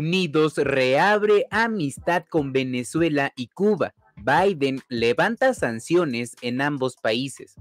Unidos reabre amistad con Venezuela y Cuba. Biden levanta sanciones en ambos países.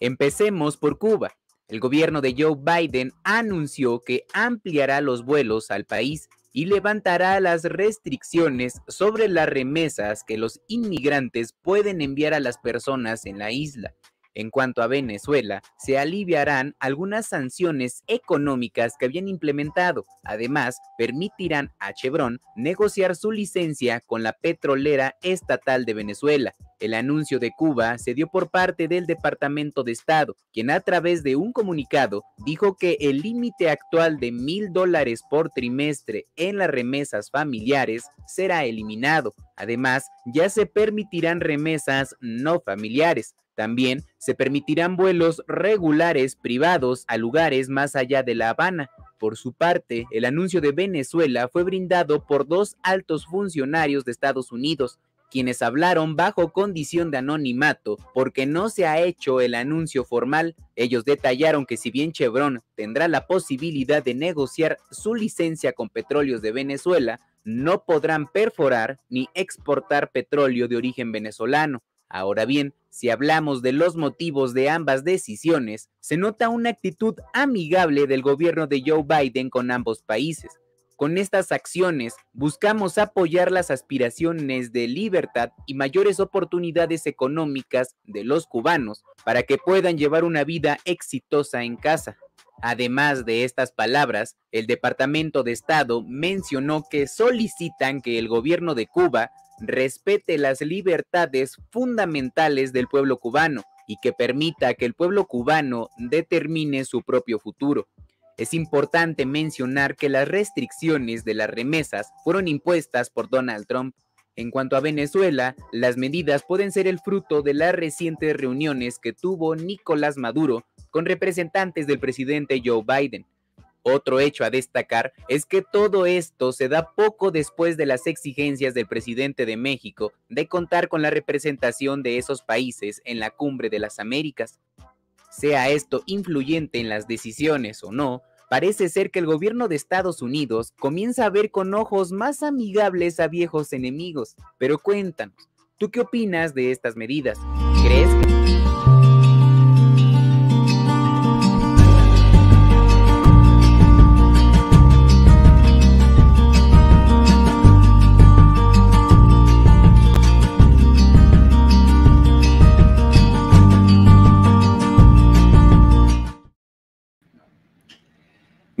Empecemos por Cuba. El gobierno de Joe Biden anunció que ampliará los vuelos al país y levantará las restricciones sobre las remesas que los inmigrantes pueden enviar a las personas en la isla. En cuanto a Venezuela, se aliviarán algunas sanciones económicas que habían implementado. Además, permitirán a Chevron negociar su licencia con la petrolera estatal de Venezuela. El anuncio de Cuba se dio por parte del Departamento de Estado, quien a través de un comunicado dijo que el límite actual de mil dólares por trimestre en las remesas familiares será eliminado. Además, ya se permitirán remesas no familiares. También se permitirán vuelos regulares privados a lugares más allá de La Habana. Por su parte, el anuncio de Venezuela fue brindado por dos altos funcionarios de Estados Unidos, quienes hablaron bajo condición de anonimato porque no se ha hecho el anuncio formal. Ellos detallaron que si bien Chevron tendrá la posibilidad de negociar su licencia con petróleos de Venezuela, no podrán perforar ni exportar petróleo de origen venezolano. Ahora bien, si hablamos de los motivos de ambas decisiones, se nota una actitud amigable del gobierno de Joe Biden con ambos países. Con estas acciones buscamos apoyar las aspiraciones de libertad y mayores oportunidades económicas de los cubanos para que puedan llevar una vida exitosa en casa. Además de estas palabras, el Departamento de Estado mencionó que solicitan que el gobierno de Cuba respete las libertades fundamentales del pueblo cubano y que permita que el pueblo cubano determine su propio futuro. Es importante mencionar que las restricciones de las remesas fueron impuestas por Donald Trump. En cuanto a Venezuela, las medidas pueden ser el fruto de las recientes reuniones que tuvo Nicolás Maduro con representantes del presidente Joe Biden, otro hecho a destacar es que todo esto se da poco después de las exigencias del presidente de México de contar con la representación de esos países en la cumbre de las Américas. Sea esto influyente en las decisiones o no, parece ser que el gobierno de Estados Unidos comienza a ver con ojos más amigables a viejos enemigos. Pero cuéntanos, ¿tú qué opinas de estas medidas? ¿Crees que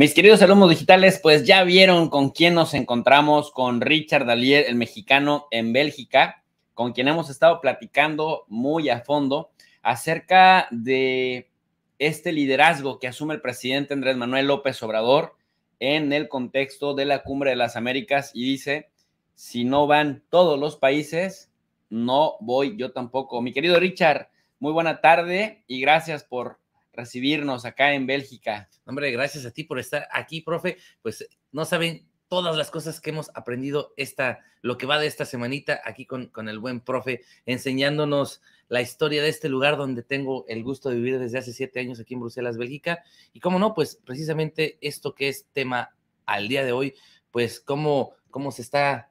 Mis queridos alumnos digitales, pues ya vieron con quién nos encontramos, con Richard Dalier, el mexicano en Bélgica, con quien hemos estado platicando muy a fondo acerca de este liderazgo que asume el presidente Andrés Manuel López Obrador en el contexto de la Cumbre de las Américas y dice, si no van todos los países, no voy yo tampoco. Mi querido Richard, muy buena tarde y gracias por recibirnos acá en Bélgica. Hombre, gracias a ti por estar aquí, profe. Pues no saben todas las cosas que hemos aprendido esta, lo que va de esta semanita aquí con, con el buen profe, enseñándonos la historia de este lugar donde tengo el gusto de vivir desde hace siete años aquí en Bruselas, Bélgica. Y cómo no, pues precisamente esto que es tema al día de hoy, pues cómo, cómo se está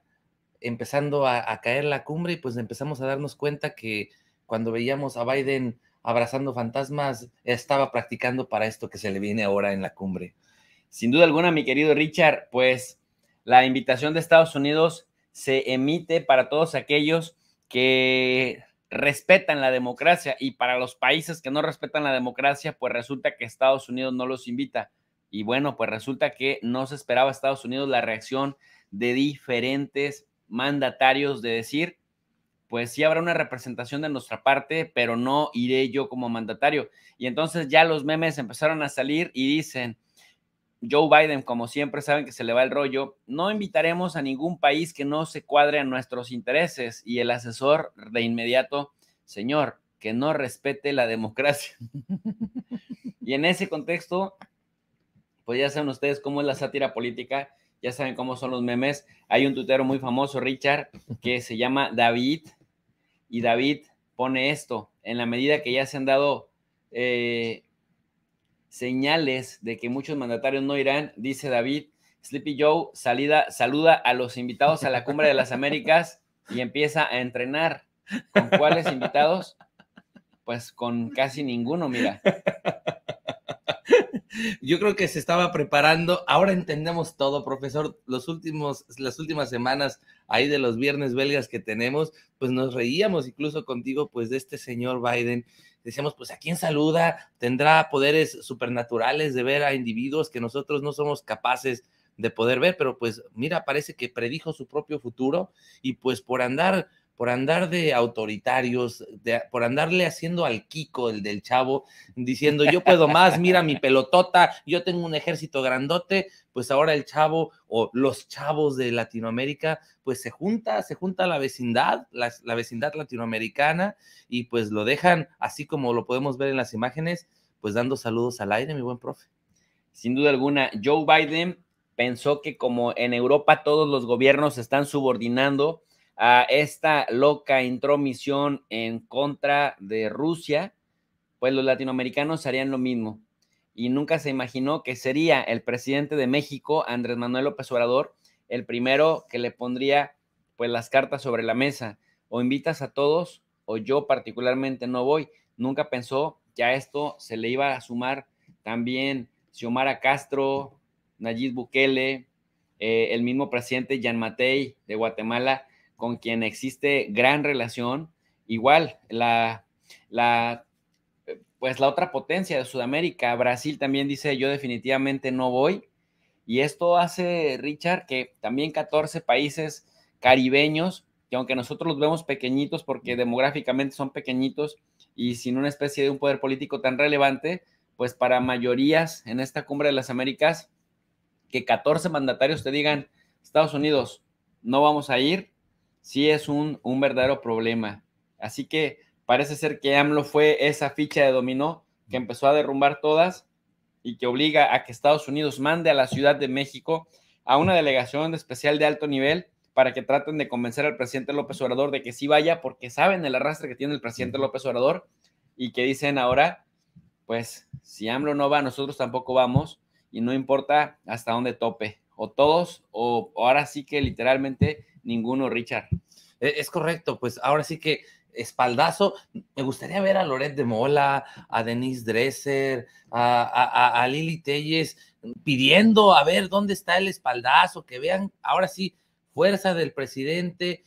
empezando a, a caer la cumbre y pues empezamos a darnos cuenta que cuando veíamos a Biden abrazando fantasmas, estaba practicando para esto que se le viene ahora en la cumbre. Sin duda alguna, mi querido Richard, pues la invitación de Estados Unidos se emite para todos aquellos que respetan la democracia y para los países que no respetan la democracia, pues resulta que Estados Unidos no los invita. Y bueno, pues resulta que no se esperaba a Estados Unidos la reacción de diferentes mandatarios de decir, pues sí habrá una representación de nuestra parte, pero no iré yo como mandatario. Y entonces ya los memes empezaron a salir y dicen, Joe Biden, como siempre, saben que se le va el rollo, no invitaremos a ningún país que no se cuadre a nuestros intereses. Y el asesor de inmediato, señor, que no respete la democracia. y en ese contexto, pues ya saben ustedes cómo es la sátira política, ya saben cómo son los memes. Hay un tutero muy famoso, Richard, que se llama David, y David pone esto, en la medida que ya se han dado eh, señales de que muchos mandatarios no irán, dice David, Sleepy Joe salida, saluda a los invitados a la Cumbre de las Américas y empieza a entrenar. ¿Con cuáles invitados? Pues con casi ninguno, mira. Yo creo que se estaba preparando. Ahora entendemos todo, profesor. Los últimos, las últimas semanas ahí de los viernes belgas que tenemos, pues nos reíamos incluso contigo, pues de este señor Biden. Decíamos, pues a quién saluda, tendrá poderes supernaturales de ver a individuos que nosotros no somos capaces de poder ver, pero pues mira, parece que predijo su propio futuro y pues por andar por andar de autoritarios, por andarle haciendo al Kiko, el del chavo, diciendo yo puedo más, mira mi pelotota, yo tengo un ejército grandote, pues ahora el chavo o los chavos de Latinoamérica, pues se junta, se junta la vecindad, la, vecindad latinoamericana y pues lo dejan, así como lo podemos ver en las imágenes, pues dando saludos al aire, mi buen profe. Sin duda alguna, Joe Biden pensó que como en Europa todos los gobiernos están subordinando, a esta loca intromisión en contra de Rusia, pues los latinoamericanos harían lo mismo. Y nunca se imaginó que sería el presidente de México, Andrés Manuel López Obrador, el primero que le pondría pues las cartas sobre la mesa. O invitas a todos o yo particularmente no voy. Nunca pensó que a esto se le iba a sumar también Xiomara Castro, Nayib Bukele, eh, el mismo presidente Jan Matei de Guatemala, con quien existe gran relación. Igual, la, la, pues la otra potencia de Sudamérica, Brasil también dice, yo definitivamente no voy. Y esto hace, Richard, que también 14 países caribeños, que aunque nosotros los vemos pequeñitos porque demográficamente son pequeñitos y sin una especie de un poder político tan relevante, pues para mayorías en esta cumbre de las Américas, que 14 mandatarios te digan, Estados Unidos, no vamos a ir, sí es un, un verdadero problema. Así que parece ser que AMLO fue esa ficha de dominó que empezó a derrumbar todas y que obliga a que Estados Unidos mande a la Ciudad de México a una delegación especial de alto nivel para que traten de convencer al presidente López Obrador de que sí vaya, porque saben el arrastre que tiene el presidente López Obrador y que dicen ahora, pues si AMLO no va, nosotros tampoco vamos y no importa hasta dónde tope, o todos, o ahora sí que literalmente ninguno, Richard. E, es correcto, pues ahora sí que espaldazo. Me gustaría ver a Loret de Mola, a Denise Dresser, a, a, Lili Telles pidiendo a ver dónde está el espaldazo, que vean ahora sí fuerza del presidente,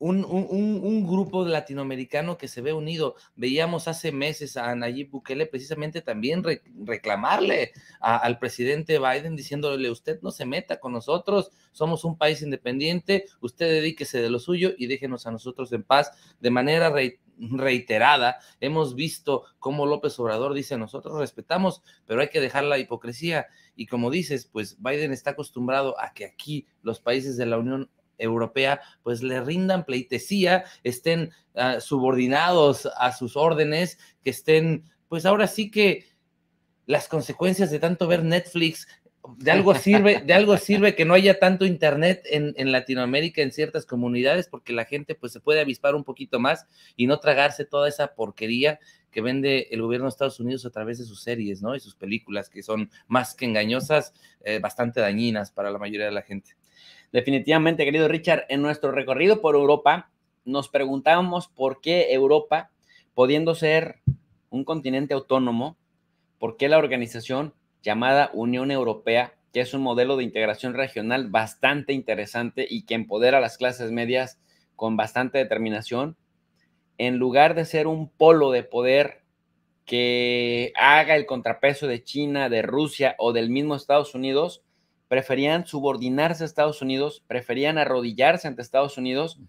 un, un, un, grupo latinoamericano que se ve unido. Veíamos hace meses a Nayib Bukele precisamente también reclamarle al presidente Biden diciéndole, usted no se meta con nosotros, somos un país independiente, usted dedíquese de lo suyo y déjenos a nosotros en paz. De manera reiterada, hemos visto cómo López Obrador dice, nosotros respetamos, pero hay que dejar la hipocresía. Y como dices, pues Biden está acostumbrado a que aquí los países de la Unión Europea pues le rindan pleitesía, estén ah, subordinados a sus órdenes, que estén, pues ahora sí que las consecuencias de tanto ver Netflix, de algo sirve, de algo sirve que no haya tanto internet en, Latinoamérica, en ciertas comunidades, porque la gente pues se puede avispar un poquito más y no tragarse toda esa porquería que vende el gobierno de Estados Unidos a través de sus series, ¿no? Y sus películas que son más que engañosas, eh, bastante dañinas para la mayoría de la gente. Definitivamente, querido Richard, en nuestro recorrido por Europa nos preguntábamos por qué Europa, pudiendo ser un continente autónomo, por qué la organización llamada Unión Europea, que es un modelo de integración regional bastante interesante y que empodera a las clases medias con bastante determinación, en lugar de ser un polo de poder que haga el contrapeso de China, de Rusia o del mismo Estados Unidos, preferían subordinarse a Estados Unidos, preferían arrodillarse ante Estados Unidos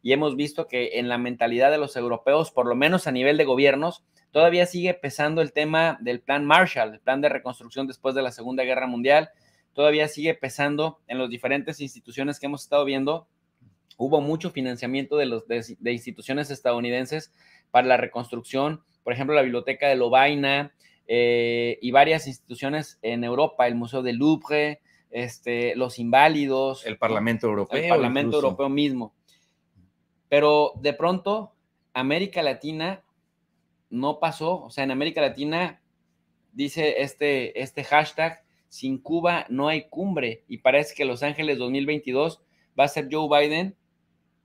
y hemos visto que en la mentalidad de los europeos, por lo menos a nivel de gobiernos, todavía sigue pesando el tema del plan Marshall, el plan de reconstrucción después de la Segunda Guerra Mundial, todavía sigue pesando en las diferentes instituciones que hemos estado viendo. Hubo mucho financiamiento de, los, instituciones estadounidenses para la reconstrucción, por ejemplo, la Biblioteca de Lovaina eh, y varias instituciones en Europa, el Museo del Louvre, este, los inválidos. El Parlamento Europeo. El Parlamento Europeo mismo. Pero de pronto, América Latina no pasó. O sea, en América Latina, dice este, este hashtag, sin Cuba no hay cumbre. Y parece que Los Ángeles 2022 va a ser Joe Biden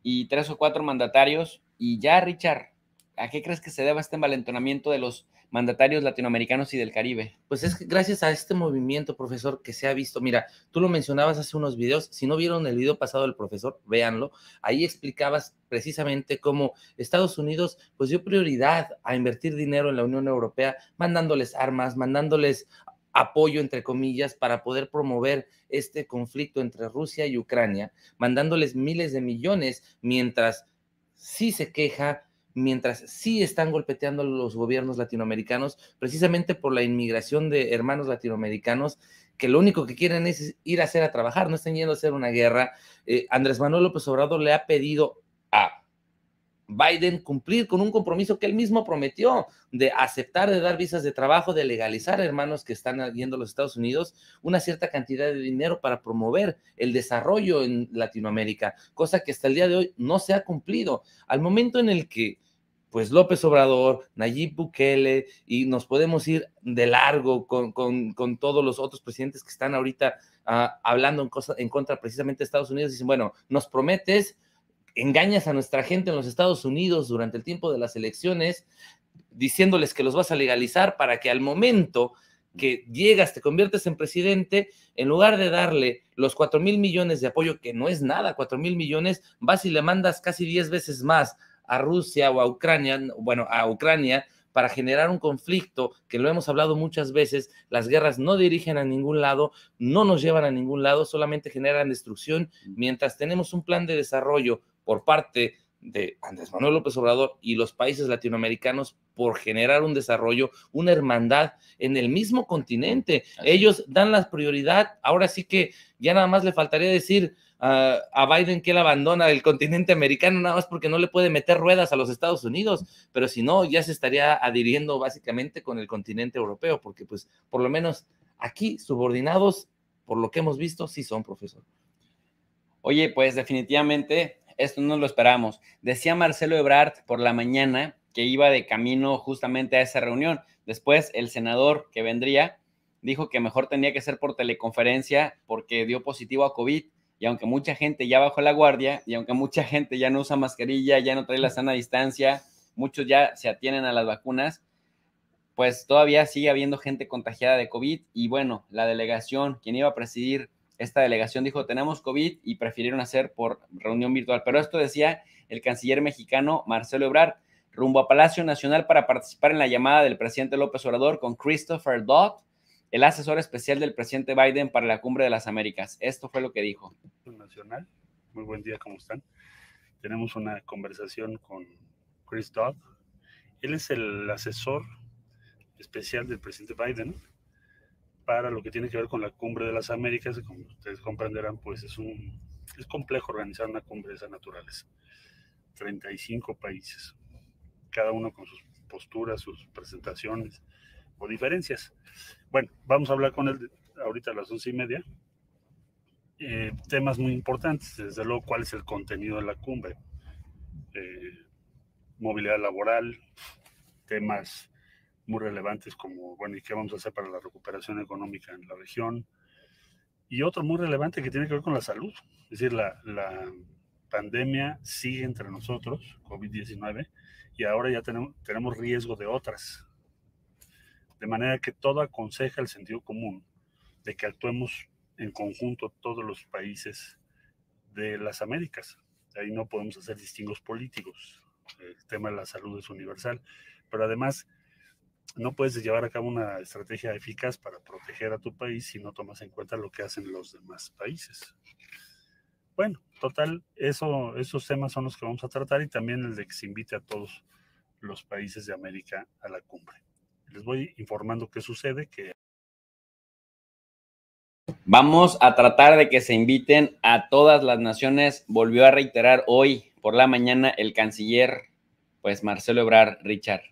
y tres o cuatro mandatarios. Y ya, Richard, ¿a qué crees que se deba este envalentonamiento de los mandatarios latinoamericanos y del Caribe? Pues es que gracias a este movimiento, profesor, que se ha visto, mira, tú lo mencionabas hace unos videos, si no vieron el video pasado del profesor, véanlo, ahí explicabas precisamente cómo Estados Unidos pues, dio prioridad a invertir dinero en la Unión Europea, mandándoles armas, mandándoles apoyo, entre comillas, para poder promover este conflicto entre Rusia y Ucrania, mandándoles miles de millones, mientras sí se queja mientras sí están golpeteando los gobiernos latinoamericanos, precisamente por la inmigración de hermanos latinoamericanos que lo único que quieren es ir a hacer a trabajar, no están yendo a hacer una guerra. Eh, Andrés Manuel López Obrador le ha pedido a Biden cumplir con un compromiso que él mismo prometió de aceptar, de dar visas de trabajo, de legalizar hermanos que están yendo a los Estados Unidos una cierta cantidad de dinero para promover el desarrollo en Latinoamérica, cosa que hasta el día de hoy no se ha cumplido. Al momento en el que pues López Obrador, Nayib Bukele, y nos podemos ir de largo con, todos los otros presidentes que están ahorita ah, hablando en, en contra precisamente de Estados Unidos. Dicen, bueno, nos prometes, engañas a nuestra gente en los Estados Unidos durante el tiempo de las elecciones, diciéndoles que los vas a legalizar para que al momento que llegas, te conviertes en presidente, en lugar de darle los 4 mil millones de apoyo, que no es nada, 4 mil millones, vas y le mandas casi 10 veces más a Rusia o a Ucrania, bueno, a Ucrania para generar un conflicto, que lo hemos hablado muchas veces, las guerras no dirigen a ningún lado, no nos llevan a ningún lado, solamente generan destrucción, mientras tenemos un plan de desarrollo por parte de Andrés Manuel López Obrador y los países latinoamericanos por generar un desarrollo, una hermandad en el mismo continente. Ellos dan la prioridad, ahora sí que ya nada más le faltaría decir, a, Biden que él abandona el continente americano nada más porque no le puede meter ruedas a los Estados Unidos, pero si no, ya se estaría adhiriendo básicamente con el continente europeo, porque pues por lo menos aquí subordinados, por lo que hemos visto, sí son, profesor. Oye, pues definitivamente esto no lo esperamos. Decía Marcelo Ebrard por la mañana que iba de camino justamente a esa reunión. Después el senador que vendría dijo que mejor tenía que ser por teleconferencia porque dio positivo a COVID y aunque mucha gente ya bajó la guardia, y aunque mucha gente ya no usa mascarilla, ya no trae la sana distancia, muchos ya se atienen a las vacunas, pues todavía sigue habiendo gente contagiada de COVID. Y bueno, la delegación, quien iba a presidir esta delegación dijo, tenemos COVID y prefirieron hacer por reunión virtual. Pero esto decía el canciller mexicano Marcelo Ebrard, rumbo a Palacio Nacional para participar en la llamada del presidente López Obrador con Christopher Dodd, el asesor especial del presidente Biden para la Cumbre de las Américas. Esto fue lo que dijo. Nacional, muy buen día, ¿cómo están? Tenemos una conversación con Chris Dodd. Él es el asesor especial del presidente Biden para lo que tiene que ver con la Cumbre de las Américas. Como ustedes comprenderán, pues es, un, es complejo organizar una cumbre de esas naturales. 35 países, cada uno con sus posturas, sus presentaciones, o diferencias. Bueno, vamos a hablar con él ahorita a las once y media. Eh, temas muy importantes, desde luego cuál es el contenido de la cumbre, eh, movilidad laboral, temas muy relevantes como, bueno, ¿y qué vamos a hacer para la recuperación económica en la región? Y otro muy relevante que tiene que ver con la salud, es decir, la, pandemia sigue entre nosotros, COVID-19, y ahora ya tenemos, tenemos riesgo de otras de manera que todo aconseja el sentido común de que actuemos en conjunto todos los países de las Américas. Ahí no podemos hacer distingos políticos. El tema de la salud es universal, pero además no puedes llevar a cabo una estrategia eficaz para proteger a tu país si no tomas en cuenta lo que hacen los demás países. Bueno, total, esos temas son los que vamos a tratar y también el de que se invite a todos los países de América a la cumbre les voy informando qué sucede, Vamos a tratar de que se inviten a todas las naciones. Volvió a reiterar hoy por la mañana el canciller, pues Marcelo Ebrar Richard.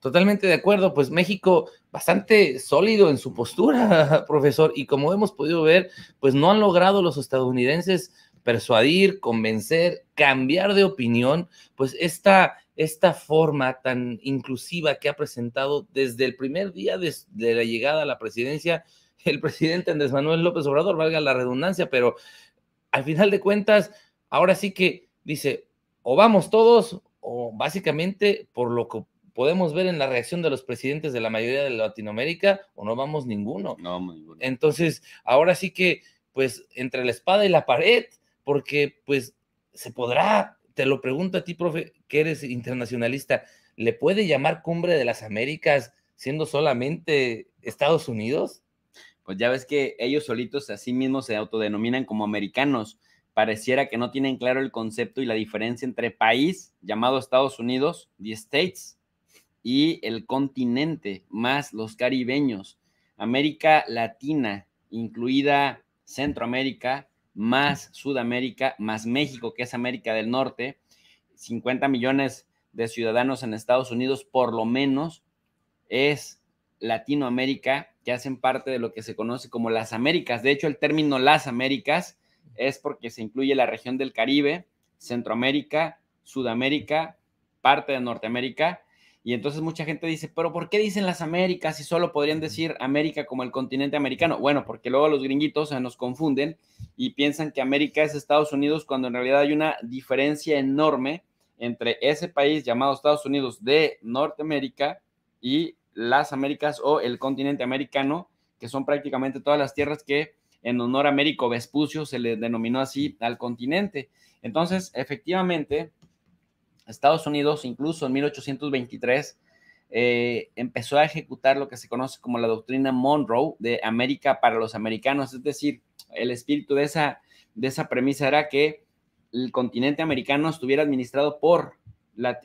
Totalmente de acuerdo, pues México bastante sólido en su postura, profesor, y como hemos podido ver, pues no han logrado los estadounidenses persuadir, convencer, cambiar de opinión, pues esta esta forma tan inclusiva que ha presentado desde el primer día de, la llegada a la presidencia el presidente Andrés Manuel López Obrador, valga la redundancia, pero al final de cuentas, ahora sí que dice, o vamos todos, o básicamente por lo que podemos ver en la reacción de los presidentes de la mayoría de Latinoamérica, o No vamos ninguno. Entonces, ahora sí que, pues, entre la espada y la pared, porque pues se podrá te lo pregunto a ti, profe, que eres internacionalista, ¿le puede llamar Cumbre de las Américas siendo solamente Estados Unidos? Pues ya ves que ellos solitos a sí mismos se autodenominan como americanos. Pareciera que no tienen claro el concepto y la diferencia entre país, llamado Estados Unidos, the States, y el continente, más los caribeños. América Latina, incluida Centroamérica, más Sudamérica, más México, que es América del Norte, 50 millones de ciudadanos en Estados Unidos, por lo menos, es Latinoamérica, que hacen parte de lo que se conoce como las Américas. De hecho, el término las Américas es porque se incluye la región del Caribe, Centroamérica, Sudamérica, parte de Norteamérica y entonces mucha gente dice, pero ¿por qué dicen las Américas si solo podrían decir América como el continente americano? Bueno, porque luego los gringuitos se nos confunden y piensan que América es Estados Unidos cuando en realidad hay una diferencia enorme entre ese país llamado Estados Unidos de Norteamérica y las Américas o el continente americano, que son prácticamente todas las tierras que en honor a Américo Vespucio se le denominó así al continente. Entonces, efectivamente, Estados Unidos, incluso en 1823, eh, empezó a ejecutar lo que se conoce como la doctrina Monroe de América para los americanos, es decir, el espíritu de esa, de esa premisa era que el continente americano estuviera administrado por,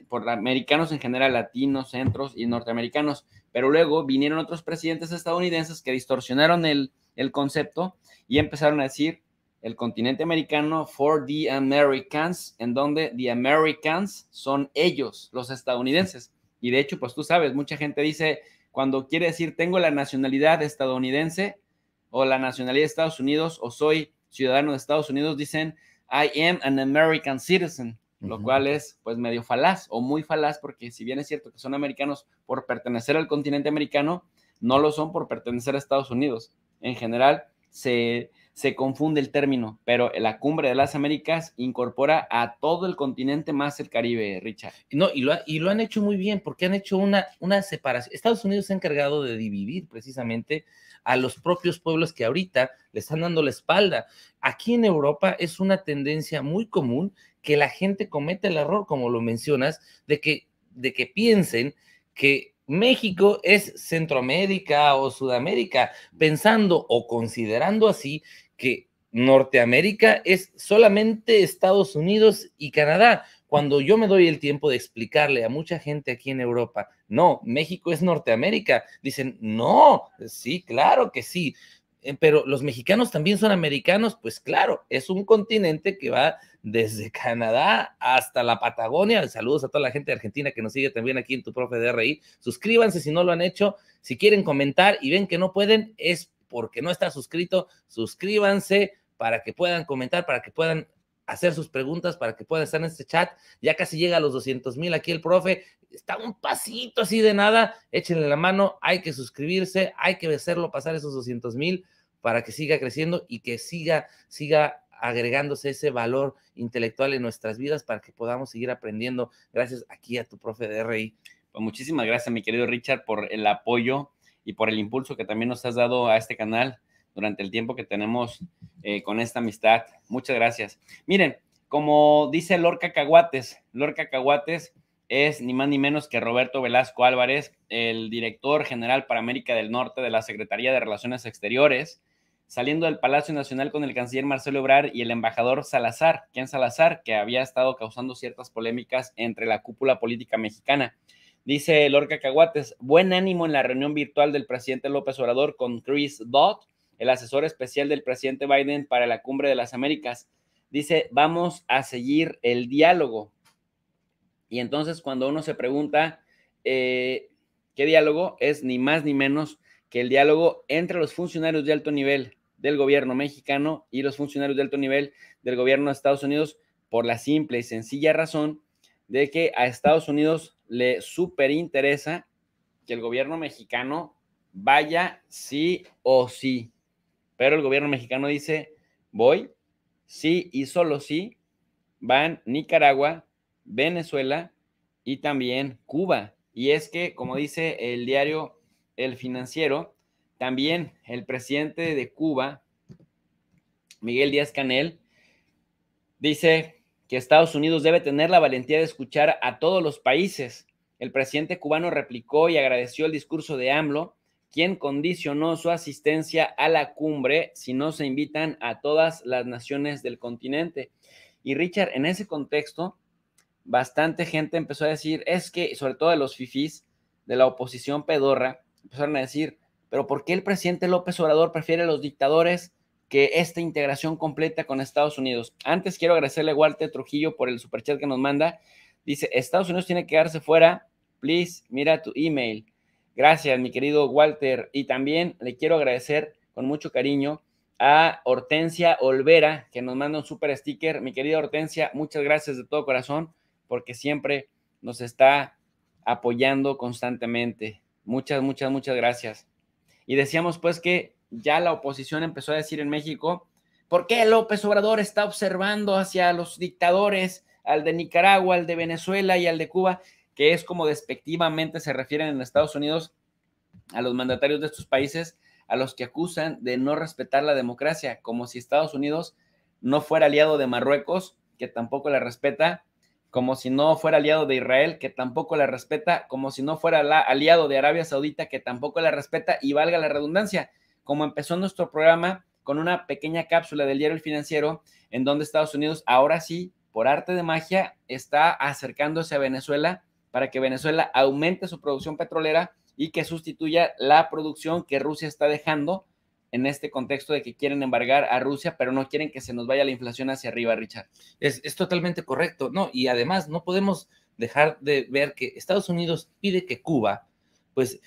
por americanos en general, latinos, centros y norteamericanos, pero luego vinieron otros presidentes estadounidenses que distorsionaron el, el concepto y empezaron a decir el continente americano for the Americans, en donde the Americans son ellos, los estadounidenses. Y de hecho, pues tú sabes, mucha gente dice, cuando quiere decir tengo la nacionalidad estadounidense o la nacionalidad de Estados Unidos o soy ciudadano de Estados Unidos, dicen I am an American citizen, lo cual es pues medio falaz o muy falaz porque si bien es cierto que son americanos por pertenecer al continente americano, no lo son por pertenecer a Estados Unidos. En general, se, se confunde el término, pero la cumbre de las Américas incorpora a todo el continente más el Caribe, Richard. No, y lo, y lo han hecho muy bien porque han hecho una, separación. Estados Unidos se ha encargado de dividir precisamente a los propios pueblos que ahorita le están dando la espalda. Aquí en Europa es una tendencia muy común que la gente comete el error, como lo mencionas, de que, de que piensen que México es Centroamérica o Sudamérica, pensando o considerando así que Norteamérica es solamente Estados Unidos y Canadá. Cuando yo me doy el tiempo de explicarle a mucha gente aquí en Europa, no, México es Norteamérica, dicen, no, sí, claro que sí, eh, pero los mexicanos también son americanos, pues claro, es un continente que va desde Canadá hasta la Patagonia. Saludos a toda la gente de Argentina que nos sigue también aquí en tu profe de Suscríbanse si no lo han hecho. Si quieren comentar y ven que no pueden, es porque no está suscrito, suscríbanse para que puedan comentar, para que puedan hacer sus preguntas, para que puedan estar en este chat. Ya casi llega a los 200 mil aquí el profe. Está un pasito así de nada. Échenle la mano. Hay que suscribirse, hay que hacerlo pasar esos 200 mil para que siga creciendo y que siga, siga agregándose ese valor intelectual en nuestras vidas para que podamos seguir aprendiendo. Gracias aquí a tu profe de RI. Pues muchísimas gracias, mi querido Richard, por el apoyo y por el impulso que también nos has dado a este canal durante el tiempo que tenemos eh, con esta amistad. Muchas gracias. Miren, como dice Lorca Caguates, Lorca Caguates es ni más ni menos que Roberto Velasco Álvarez, el director general para América del Norte de la Secretaría de Relaciones Exteriores, saliendo del Palacio Nacional con el canciller Marcelo Ebrard y el embajador Salazar, quien Salazar, que había estado causando ciertas polémicas entre la cúpula política mexicana. Dice Lorca Caguates, buen ánimo en la reunión virtual del presidente López Obrador con Chris Dodd, el asesor especial del presidente Biden para la cumbre de las Américas. Dice, vamos a seguir el diálogo. Y entonces cuando uno se pregunta, eh, ¿qué diálogo? Es ni más ni menos que el diálogo entre los funcionarios de alto nivel del gobierno mexicano y los funcionarios de alto nivel del gobierno de Estados Unidos por la simple y sencilla razón de que a Estados Unidos le superinteresa que el gobierno mexicano vaya sí o sí. Pero el gobierno mexicano dice, voy, sí y solo sí, van Nicaragua, Venezuela y también Cuba. Y es que, como dice el diario El Financiero, también el presidente de Cuba, Miguel Díaz Canel, dice que Estados Unidos debe tener la valentía de escuchar a todos los países. El presidente cubano replicó y agradeció el discurso de AMLO, quien condicionó su asistencia a la cumbre si no se invitan a todas las naciones del continente. Y Richard, en ese contexto, bastante gente empezó a decir, es que, sobre todo de los fifís, de la oposición pedorra, empezaron a decir, pero ¿por qué el presidente López Obrador prefiere a los dictadores que esta integración completa con Estados Unidos. Antes quiero agradecerle Walter Trujillo por el superchat que nos manda. Dice, Estados Unidos tiene que quedarse fuera. Please, mira tu email. Gracias, mi querido Walter. Y también le quiero agradecer con mucho cariño a Hortensia Olvera, que nos manda un super sticker. Mi querida Hortensia, muchas gracias de todo corazón, porque siempre nos está apoyando constantemente. Muchas, muchas, muchas gracias. Y decíamos pues que ya la oposición empezó a decir en México, ¿por qué López Obrador está observando hacia los dictadores, al de Nicaragua, al de Venezuela y al de Cuba, que es como despectivamente se refieren en Estados Unidos a los mandatarios de estos países, a los que acusan de no respetar la democracia, como si Estados Unidos no fuera aliado de Marruecos, que tampoco la respeta, como si no fuera aliado de Israel, que tampoco la respeta, como si no fuera aliado de Arabia Saudita, que tampoco la respeta, y valga la redundancia, como empezó nuestro programa con una pequeña cápsula del diario Financiero, en donde Estados Unidos ahora sí, por arte de magia, está acercándose a Venezuela para que Venezuela aumente su producción petrolera y que sustituya la producción que Rusia está dejando en este contexto de que quieren embargar a Rusia, pero no quieren que se nos vaya la inflación hacia arriba, Richard. Es, es totalmente correcto, ¿no? Y además no podemos dejar de ver que Estados Unidos pide que Cuba, pues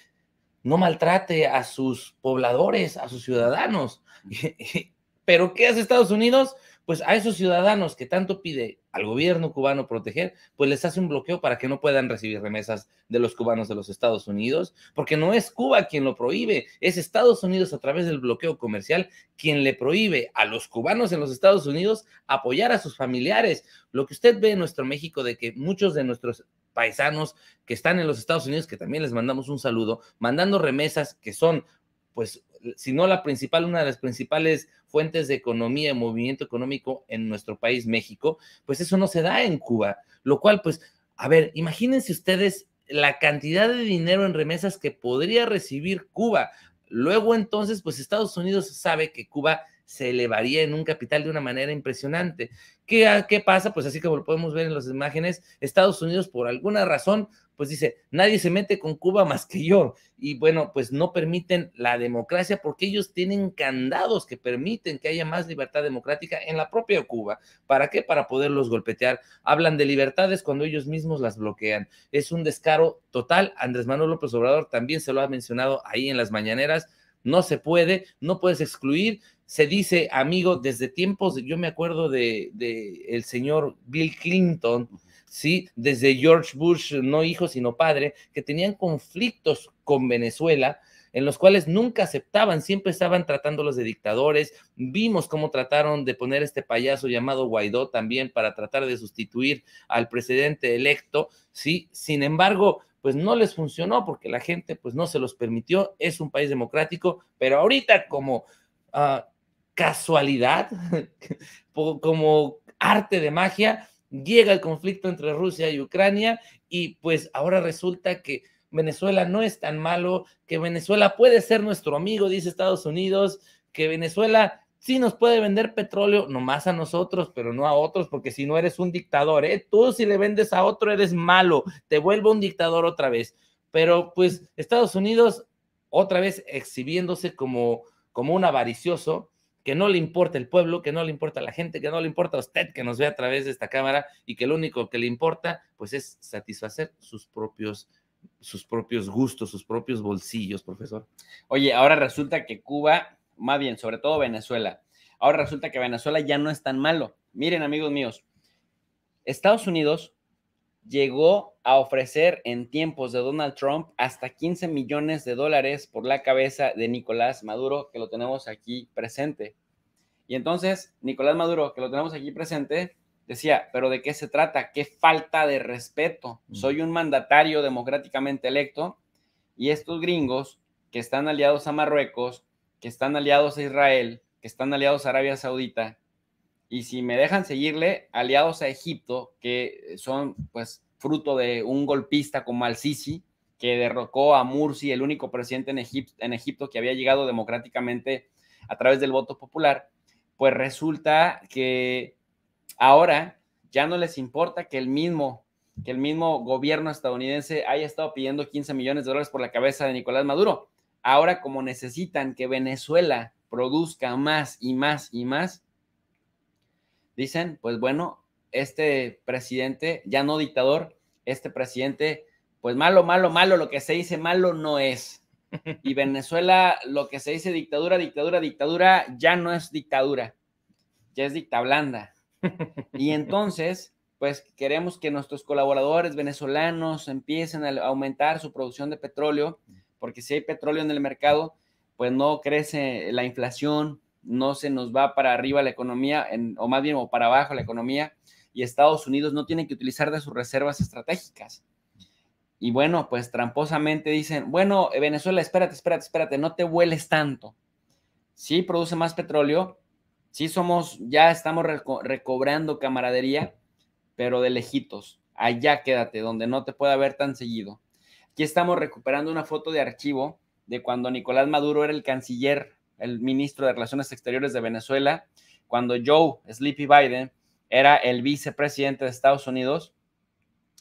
no maltrate a sus pobladores, a sus ciudadanos. Pero ¿qué hace Estados Unidos? Pues a esos ciudadanos que tanto pide al gobierno cubano proteger, pues les hace un bloqueo para que no puedan recibir remesas de los cubanos de los Estados Unidos, porque no es Cuba quien lo prohíbe, es Estados Unidos a través del bloqueo comercial quien le prohíbe a los cubanos en los Estados Unidos apoyar a sus familiares. Lo que usted ve en nuestro México de que muchos de nuestros paisanos que están en los Estados Unidos, que también les mandamos un saludo, mandando remesas que son, pues, si no la principal, una de las principales fuentes de economía, movimiento económico en nuestro país, México, pues eso no se da en Cuba, lo cual, pues, a ver, imagínense ustedes la cantidad de dinero en remesas que podría recibir Cuba. Luego entonces, pues Estados Unidos sabe que Cuba se elevaría en un capital de una manera impresionante. Ah, ¿Qué, pasa? Pues así como lo podemos ver en las imágenes, Estados Unidos por alguna razón, pues dice, nadie se mete con Cuba más que yo. Y bueno, pues no permiten la democracia porque ellos tienen candados que permiten que haya más libertad democrática en la propia Cuba. ¿Para qué? Para poderlos golpetear. Hablan de libertades cuando ellos mismos las bloquean. Es un descaro total. Andrés Manuel López Obrador también se lo ha mencionado ahí en las mañaneras no se puede, no puedes excluir. Se dice, amigo, desde tiempos, yo me acuerdo de, el señor Bill Clinton, ¿sí? Desde George Bush, no hijo, sino padre, que tenían conflictos con Venezuela, en los cuales nunca aceptaban, siempre estaban tratándolos de dictadores. Vimos cómo trataron de poner este payaso llamado Guaidó también para tratar de sustituir al presidente electo, ¿sí? Sin embargo, pues no les funcionó porque la gente pues no se los permitió, es un país democrático, pero ahorita como ah, casualidad, como arte de magia, llega el conflicto entre Rusia y Ucrania y pues ahora resulta que Venezuela no es tan malo, que Venezuela puede ser nuestro amigo, dice Estados Unidos, que Venezuela Sí nos puede vender petróleo nomás a nosotros, pero no a otros, porque si no eres un dictador, ¿eh? Tú si le vendes a otro eres malo, te vuelvo un dictador otra vez. Pero pues Estados Unidos otra vez exhibiéndose como, como un avaricioso, que no le importa el pueblo, que no le importa la gente, que no le importa a usted que nos ve a través de esta cámara y que lo único que le importa pues es satisfacer sus propios sus propios gustos, sus propios bolsillos, profesor. Oye, ahora resulta que Cuba más bien, sobre todo Venezuela. Ahora resulta que Venezuela ya no es tan malo. Miren, amigos míos, Estados Unidos llegó a ofrecer en tiempos de Donald Trump hasta 15 millones de dólares por la cabeza de Nicolás Maduro, que lo tenemos aquí presente. Y entonces, Nicolás Maduro, que lo tenemos aquí presente, decía, pero ¿de qué se trata? ¿Qué falta de respeto? Mm. Soy un mandatario democráticamente electo y estos gringos que están aliados a Marruecos, que están aliados a Israel, que están aliados a Arabia Saudita, y si me dejan seguirle, aliados a Egipto, que son pues fruto de un golpista como Al-Sisi, que derrocó a Mursi, el único presidente en Egipto, que había llegado democráticamente a través del voto popular, pues resulta que ahora ya no les importa que el mismo que el mismo gobierno estadounidense haya estado pidiendo 15 millones de dólares por la cabeza de Nicolás Maduro. Ahora como necesitan que Venezuela produzca más y más y más, dicen, pues bueno, este presidente, ya no dictador, este presidente, pues malo, malo, malo, lo que se dice malo no es. Y Venezuela, lo que se dice dictadura, dictadura, dictadura, ya no es dictadura, ya es dictablanda. Y entonces, pues queremos que nuestros colaboradores venezolanos empiecen a aumentar su producción de petróleo porque si hay petróleo en el mercado, pues no crece la inflación, no se nos va para arriba la economía, o más bien, o para abajo la economía, y Estados Unidos no tiene que utilizar de sus reservas estratégicas. Y bueno, pues tramposamente dicen, bueno, eh, Venezuela, espérate, espérate, espérate, no te vueles tanto. Sí produce más petróleo, sí somos, ya estamos recobrando camaradería, pero de lejitos. Allá quédate, donde no te pueda ver tan seguido. Aquí estamos recuperando una foto de archivo de cuando Nicolás Maduro era el canciller, el ministro de Relaciones Exteriores de Venezuela, cuando Joe Sleepy Biden era el vicepresidente de Estados Unidos.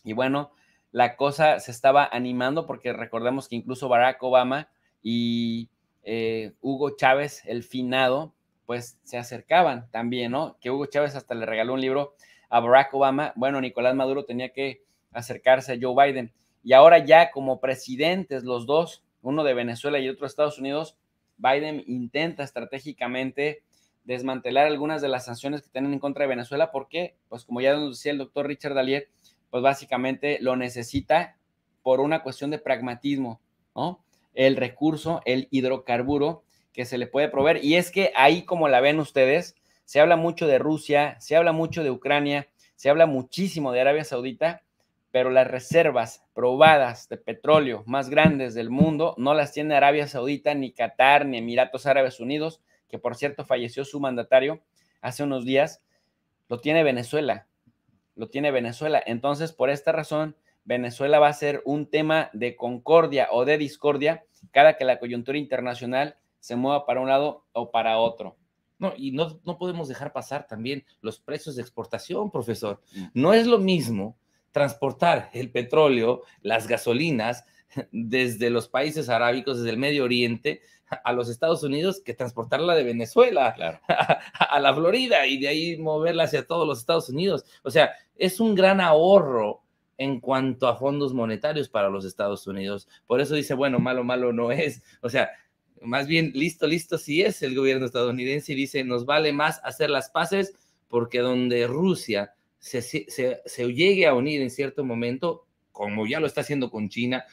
Y bueno, la cosa se estaba animando porque recordemos que incluso Barack Obama y eh, Hugo Chávez, el finado, pues se acercaban también, ¿no? Que Hugo Chávez hasta le regaló un libro a Barack Obama. Bueno, Nicolás Maduro tenía que acercarse a Joe Biden y ahora ya como presidentes los dos, uno de Venezuela y otro de Estados Unidos, Biden intenta estratégicamente desmantelar algunas de las sanciones que tienen en contra de Venezuela porque, pues como ya nos decía el doctor Richard Dalier, pues básicamente lo necesita por una cuestión de pragmatismo, ¿no? El recurso, el hidrocarburo que se le puede proveer. Y es que ahí, como la ven ustedes, se habla mucho de Rusia, se habla mucho de Ucrania, se habla muchísimo de Arabia Saudita, pero las reservas probadas de petróleo más grandes del mundo no las tiene Arabia Saudita, ni Qatar, ni Emiratos Árabes Unidos, que por cierto falleció su mandatario hace unos días, lo tiene Venezuela, lo tiene Venezuela. Entonces, por esta razón, Venezuela va a ser un tema de concordia o de discordia cada que la coyuntura internacional se mueva para un lado o para otro. No, y no, no podemos dejar pasar también los precios de exportación, profesor. Mm. No es lo mismo transportar el petróleo, las gasolinas, desde los países arábicos, desde el Medio Oriente a los Estados Unidos que transportarla de Venezuela a, a, la Florida y de ahí moverla hacia todos los Estados Unidos. O sea, es un gran ahorro en cuanto a fondos monetarios para los Estados Unidos. Por eso dice, bueno, malo, malo no es. O sea, más bien, listo, listo sí es el gobierno estadounidense y dice, nos vale más hacer las paces porque donde Rusia se, llegue a unir en cierto momento, como ya lo está haciendo con China,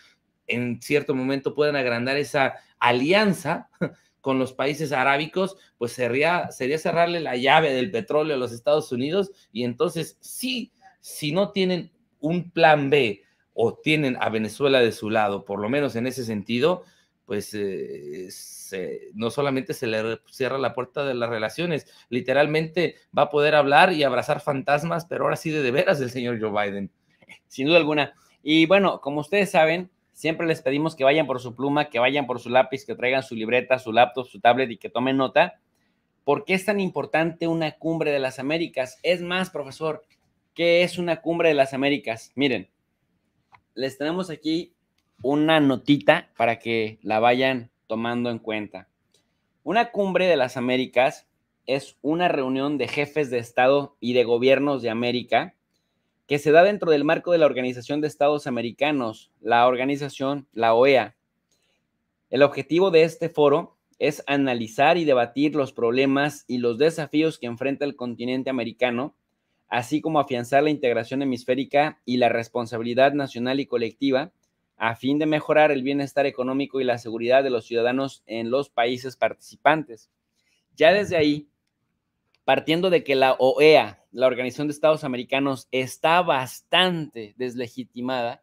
en cierto momento puedan agrandar esa alianza con los países arábicos, pues sería, sería cerrarle la llave del petróleo a los Estados Unidos y entonces sí, si no tienen un plan B o tienen a Venezuela de su lado, por lo menos en ese sentido, pues eh, no solamente se le cierra la puerta de las relaciones, literalmente va a poder hablar y abrazar fantasmas, pero ahora sí de, de veras el señor Joe Biden. Sin duda alguna. Y bueno, como ustedes saben, siempre les pedimos que vayan por su pluma, que vayan por su lápiz, que traigan su libreta, su laptop, su tablet y que tomen nota. ¿Por qué es tan importante una cumbre de las Américas? Es más, profesor, ¿qué es una cumbre de las Américas? Miren, les tenemos aquí una notita para que la vayan tomando en cuenta. Una cumbre de las Américas es una reunión de jefes de Estado y de gobiernos de América que se da dentro del marco de la Organización de Estados Americanos, la organización, la OEA. El objetivo de este foro es analizar y debatir los problemas y los desafíos que enfrenta el continente americano, así como afianzar la integración hemisférica y la responsabilidad nacional y colectiva a fin de mejorar el bienestar económico y la seguridad de los ciudadanos en los países participantes. Ya desde ahí, partiendo de que la OEA, la Organización de Estados Americanos, está bastante deslegitimada,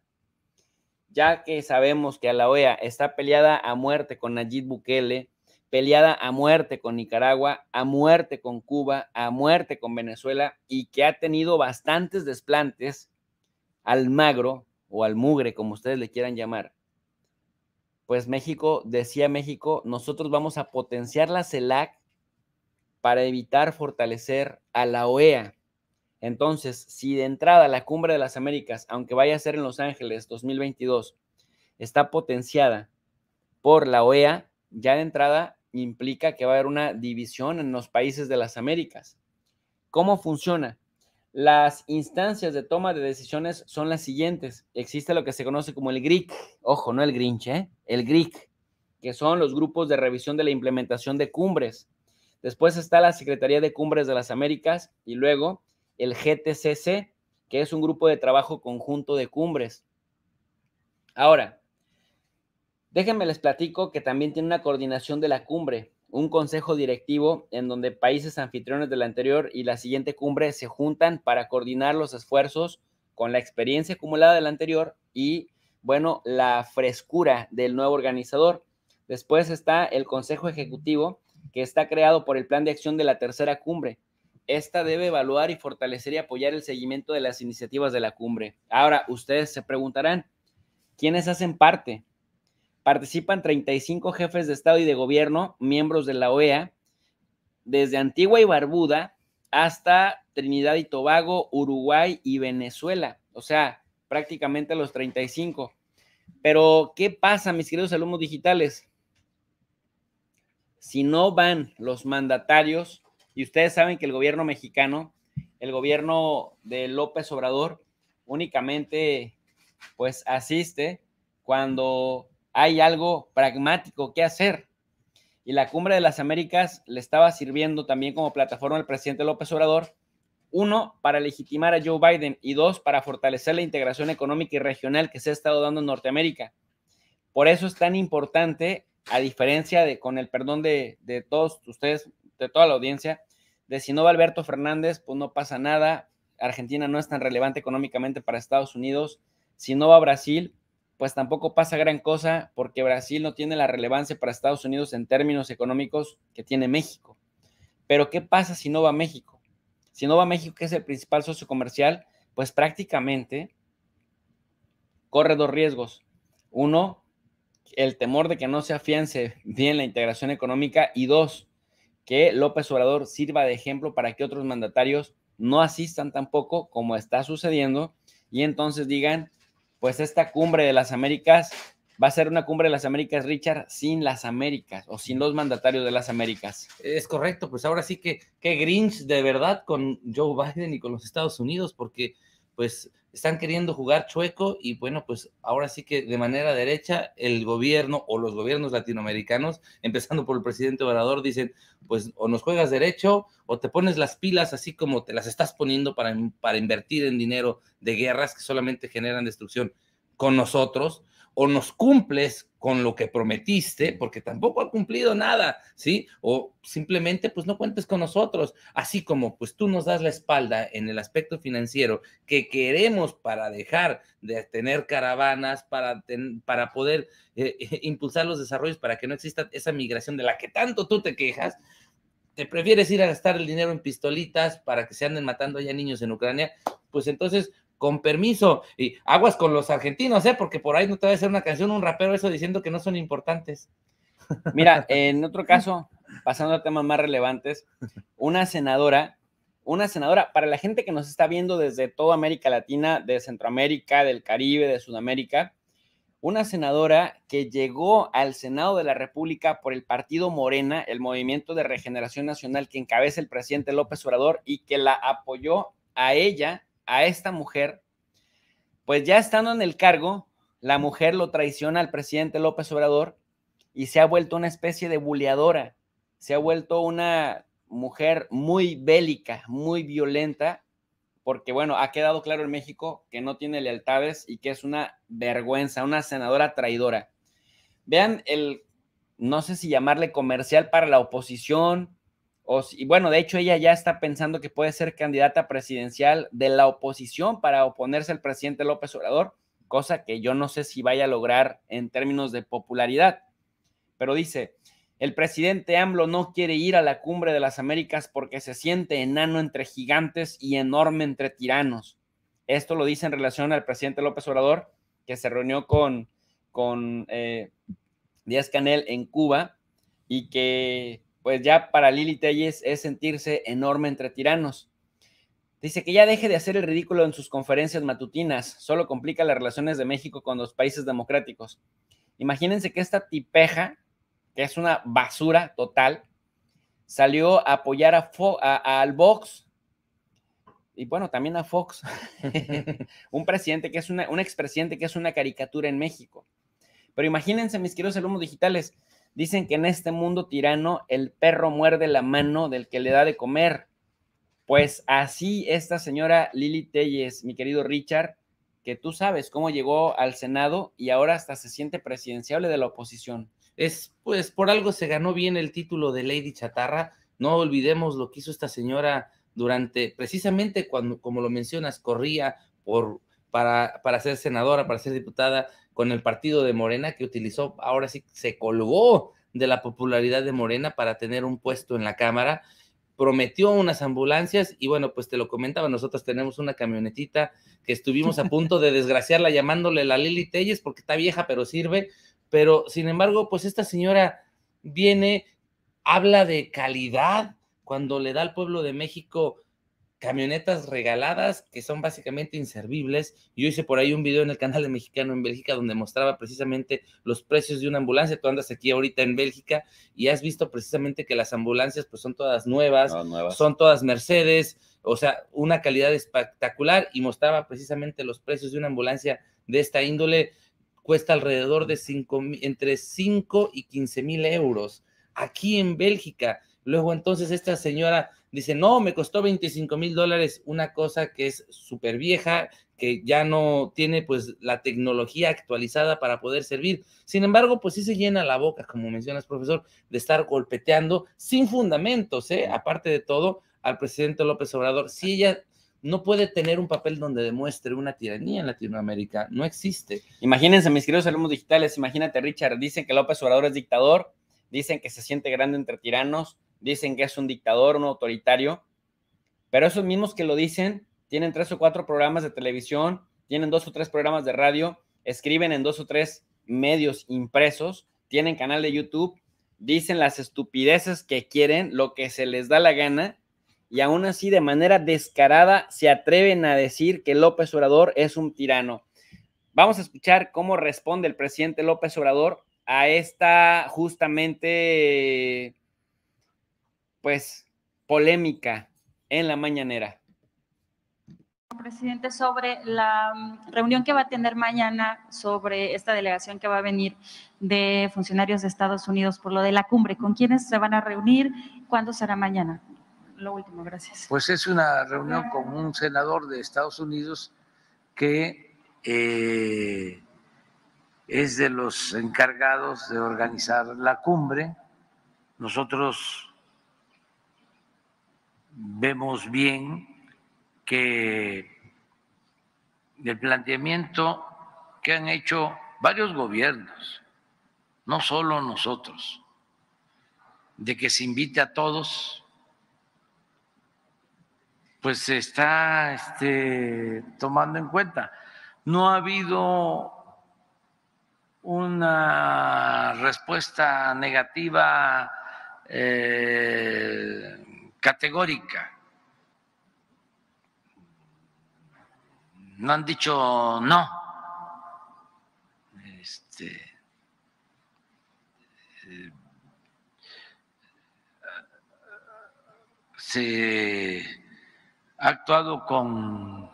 ya que sabemos que la OEA está peleada a muerte con Nayib Bukele, peleada a muerte con Nicaragua, a muerte con Cuba, a muerte con Venezuela y que ha tenido bastantes desplantes, al magro, o al mugre, como ustedes le quieran llamar, pues México, decía México, nosotros vamos a potenciar la CELAC para evitar fortalecer a la OEA. Entonces, si de entrada la Cumbre de las Américas, aunque vaya a ser en Los Ángeles 2022, está potenciada por la OEA, ya de entrada implica que va a haber una división en los países de las Américas. ¿Cómo funciona? Las instancias de toma de decisiones son las siguientes. Existe lo que se conoce como el GRIC, ojo, no el Grinch, ¿eh? el GRIC, que son los grupos de revisión de la implementación de cumbres. Después está la Secretaría de Cumbres de las Américas y luego el GTCC, que es un grupo de trabajo conjunto de cumbres. Ahora, déjenme les platico que también tiene una coordinación de la cumbre, un consejo directivo en donde países anfitriones de la anterior y la siguiente cumbre se juntan para coordinar los esfuerzos con la experiencia acumulada de la anterior y, bueno, la frescura del nuevo organizador. Después está el Consejo Ejecutivo, que está creado por el Plan de Acción de la Tercera Cumbre. Esta debe evaluar y fortalecer y apoyar el seguimiento de las iniciativas de la cumbre. Ahora, ustedes se preguntarán, ¿quiénes hacen parte? participan 35 jefes de Estado y de gobierno, miembros de la OEA, desde Antigua y Barbuda hasta Trinidad y Tobago, Uruguay y Venezuela. O sea, prácticamente los 35. Pero, ¿qué pasa, mis queridos alumnos digitales? Si no van los mandatarios, y ustedes saben que el gobierno mexicano, el gobierno de López Obrador, únicamente pues asiste cuando hay algo pragmático que hacer. Y la Cumbre de las Américas le estaba sirviendo también como plataforma al presidente López Obrador, uno, para legitimar a Joe Biden y dos, para fortalecer la integración económica y regional que se ha estado dando en Norteamérica. Por eso es tan importante, a diferencia de, con el perdón de, todos ustedes, de toda la audiencia, de si no va Alberto Fernández, pues no pasa nada. Argentina no es tan relevante económicamente para Estados Unidos. Si no va Brasil, pues tampoco pasa gran cosa porque Brasil no tiene la relevancia para Estados Unidos en términos económicos que tiene México. Pero ¿qué pasa si no va México? Si no va México, que es el principal socio comercial, pues prácticamente corre dos riesgos. Uno, el temor de que no se afiance bien la integración económica y dos, que López Obrador sirva de ejemplo para que otros mandatarios no asistan tampoco como está sucediendo y entonces digan, pues esta cumbre de las Américas va a ser una cumbre de las Américas, Richard, sin las Américas o sin los mandatarios de las Américas. Es correcto, pues ahora sí que, qué Grinch de verdad con Joe Biden y con los Estados Unidos, porque pues están queriendo jugar chueco y bueno, pues ahora sí que de manera derecha el gobierno o los gobiernos latinoamericanos, empezando por el presidente Obrador, dicen, pues o nos juegas derecho o te pones las pilas así como te las estás poniendo para, para invertir en dinero de guerras que solamente generan destrucción con nosotros, o nos cumples con lo que prometiste, porque tampoco ha cumplido nada, ¿sí? O simplemente, pues no cuentes con nosotros, así como, pues tú nos das la espalda en el aspecto financiero que queremos para dejar de tener caravanas, para, para poder eh, impulsar los desarrollos, para que no exista esa migración de la que tanto tú te quejas, te prefieres ir a gastar el dinero en pistolitas para que se anden matando ya niños en Ucrania, pues entonces con permiso, y aguas con los argentinos, ¿eh? Porque por ahí no te va a hacer una canción, un rapero, eso diciendo que no son importantes. Mira, en otro caso, pasando a temas más relevantes, una senadora, una senadora, para la gente que nos está viendo desde toda América Latina, de Centroamérica, del Caribe, de Sudamérica, una senadora que llegó al Senado de la República por el partido Morena, el Movimiento de Regeneración Nacional que encabeza el presidente López Obrador y que la apoyó a ella a esta mujer, pues ya estando en el cargo, la mujer lo traiciona al presidente López Obrador y se ha vuelto una especie de buleadora, se ha vuelto una mujer muy bélica, muy violenta, porque bueno, ha quedado claro en México que no tiene lealtades y que es una vergüenza, una senadora traidora. Vean el, no sé si llamarle comercial para la oposición y bueno, de hecho ella ya está pensando que puede ser candidata presidencial de la oposición para oponerse al presidente López Obrador, cosa que yo no sé si vaya a lograr en términos de popularidad. Pero dice, el presidente AMLO no quiere ir a la cumbre de las Américas porque se siente enano entre gigantes y enorme entre tiranos. Esto lo dice en relación al presidente López Obrador, que se reunió con, con eh, Díaz Canel en Cuba y que pues ya para Lili Telles es sentirse enorme entre tiranos. Dice que ya deje de hacer el ridículo en sus conferencias matutinas, solo complica las relaciones de México con los países democráticos. Imagínense que esta tipeja, que es una basura total, salió a apoyar a, al Vox y bueno, también a Fox, un presidente que es una, un expresidente que es una caricatura en México. Pero imagínense, mis queridos alumnos digitales, Dicen que en este mundo tirano el perro muerde la mano del que le da de comer. Pues así esta señora Lili Telles, mi querido Richard, que tú sabes cómo llegó al Senado y ahora hasta se siente presidenciable de la oposición. Es, pues por algo se ganó bien el título de Lady Chatarra. No olvidemos lo que hizo esta señora durante, precisamente cuando, como lo mencionas, corría por, para, para ser senadora, para ser diputada, con el partido de Morena que utilizó, ahora sí se colgó de la popularidad de Morena para tener un puesto en la Cámara, prometió unas ambulancias y bueno, pues te lo comentaba, nosotros tenemos una camionetita que estuvimos a punto de desgraciarla llamándole la Lili Telles porque está vieja pero sirve, pero sin embargo, pues esta señora viene, habla de calidad cuando le da al pueblo de México camionetas regaladas que son básicamente inservibles. Yo hice por ahí un video en el canal de Mexicano en Bélgica donde mostraba precisamente los precios de una ambulancia. Tú andas aquí ahorita en Bélgica y has visto precisamente que las ambulancias pues son todas nuevas, son todas Mercedes, o sea, una calidad espectacular y mostraba precisamente los precios de una ambulancia de esta índole. Cuesta alrededor de entre 5 y 15 mil euros. Aquí en Bélgica, Luego entonces esta señora dice, no, me costó 25 mil dólares una cosa que es súper vieja, que ya no tiene pues la tecnología actualizada para poder servir. Sin embargo, pues sí se llena la boca, como mencionas, profesor, de estar golpeteando sin fundamentos, ¿eh? aparte de todo, al presidente López Obrador. Si ella no puede tener un papel donde demuestre una tiranía en Latinoamérica, no existe. Imagínense, mis queridos alumnos digitales, imagínate, Richard, dicen que López Obrador es dictador, dicen que se siente grande entre tiranos, dicen que es un dictador, un autoritario, pero esos mismos que lo dicen tienen tres o cuatro programas de televisión, tienen dos o tres programas de radio, escriben en dos o tres medios impresos, tienen canal de YouTube, dicen las estupideces que quieren, lo que se les da la gana, y aún así de manera descarada se atreven a decir que López Obrador es un tirano. Vamos a escuchar cómo responde el presidente López Obrador a esta justamente pues, polémica en la mañanera. Presidente, sobre la mm, reunión que va a tener mañana sobre esta delegación que va a venir de funcionarios de Estados Unidos por lo de la cumbre, ¿con quiénes se van a reunir? ¿Cuándo será mañana? Lo último, gracias. Pues es una reunión con un senador de Estados Unidos que eh, es de los encargados de organizar la cumbre. Nosotros vemos bien que el planteamiento que han hecho varios gobiernos, no solo nosotros, de que se invite a todos, pues se está este, tomando en cuenta. No ha habido una respuesta negativa eh, categórica. No han dicho no. Este, eh, se ha actuado con,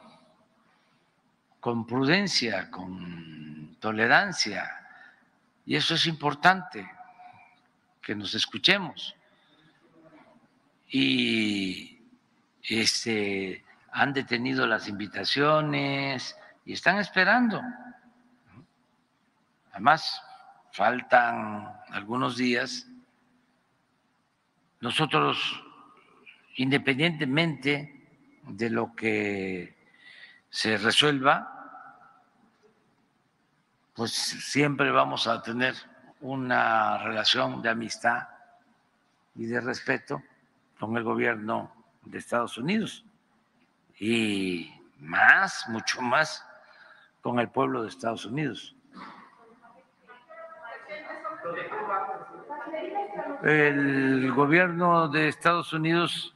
con prudencia, con tolerancia, y eso es importante, que nos escuchemos y este, han detenido las invitaciones y están esperando. Además, faltan algunos días. Nosotros, independientemente de lo que se resuelva, pues siempre vamos a tener una relación de amistad y de respeto con el gobierno de Estados Unidos y más, mucho más, con el pueblo de Estados Unidos. El gobierno de Estados Unidos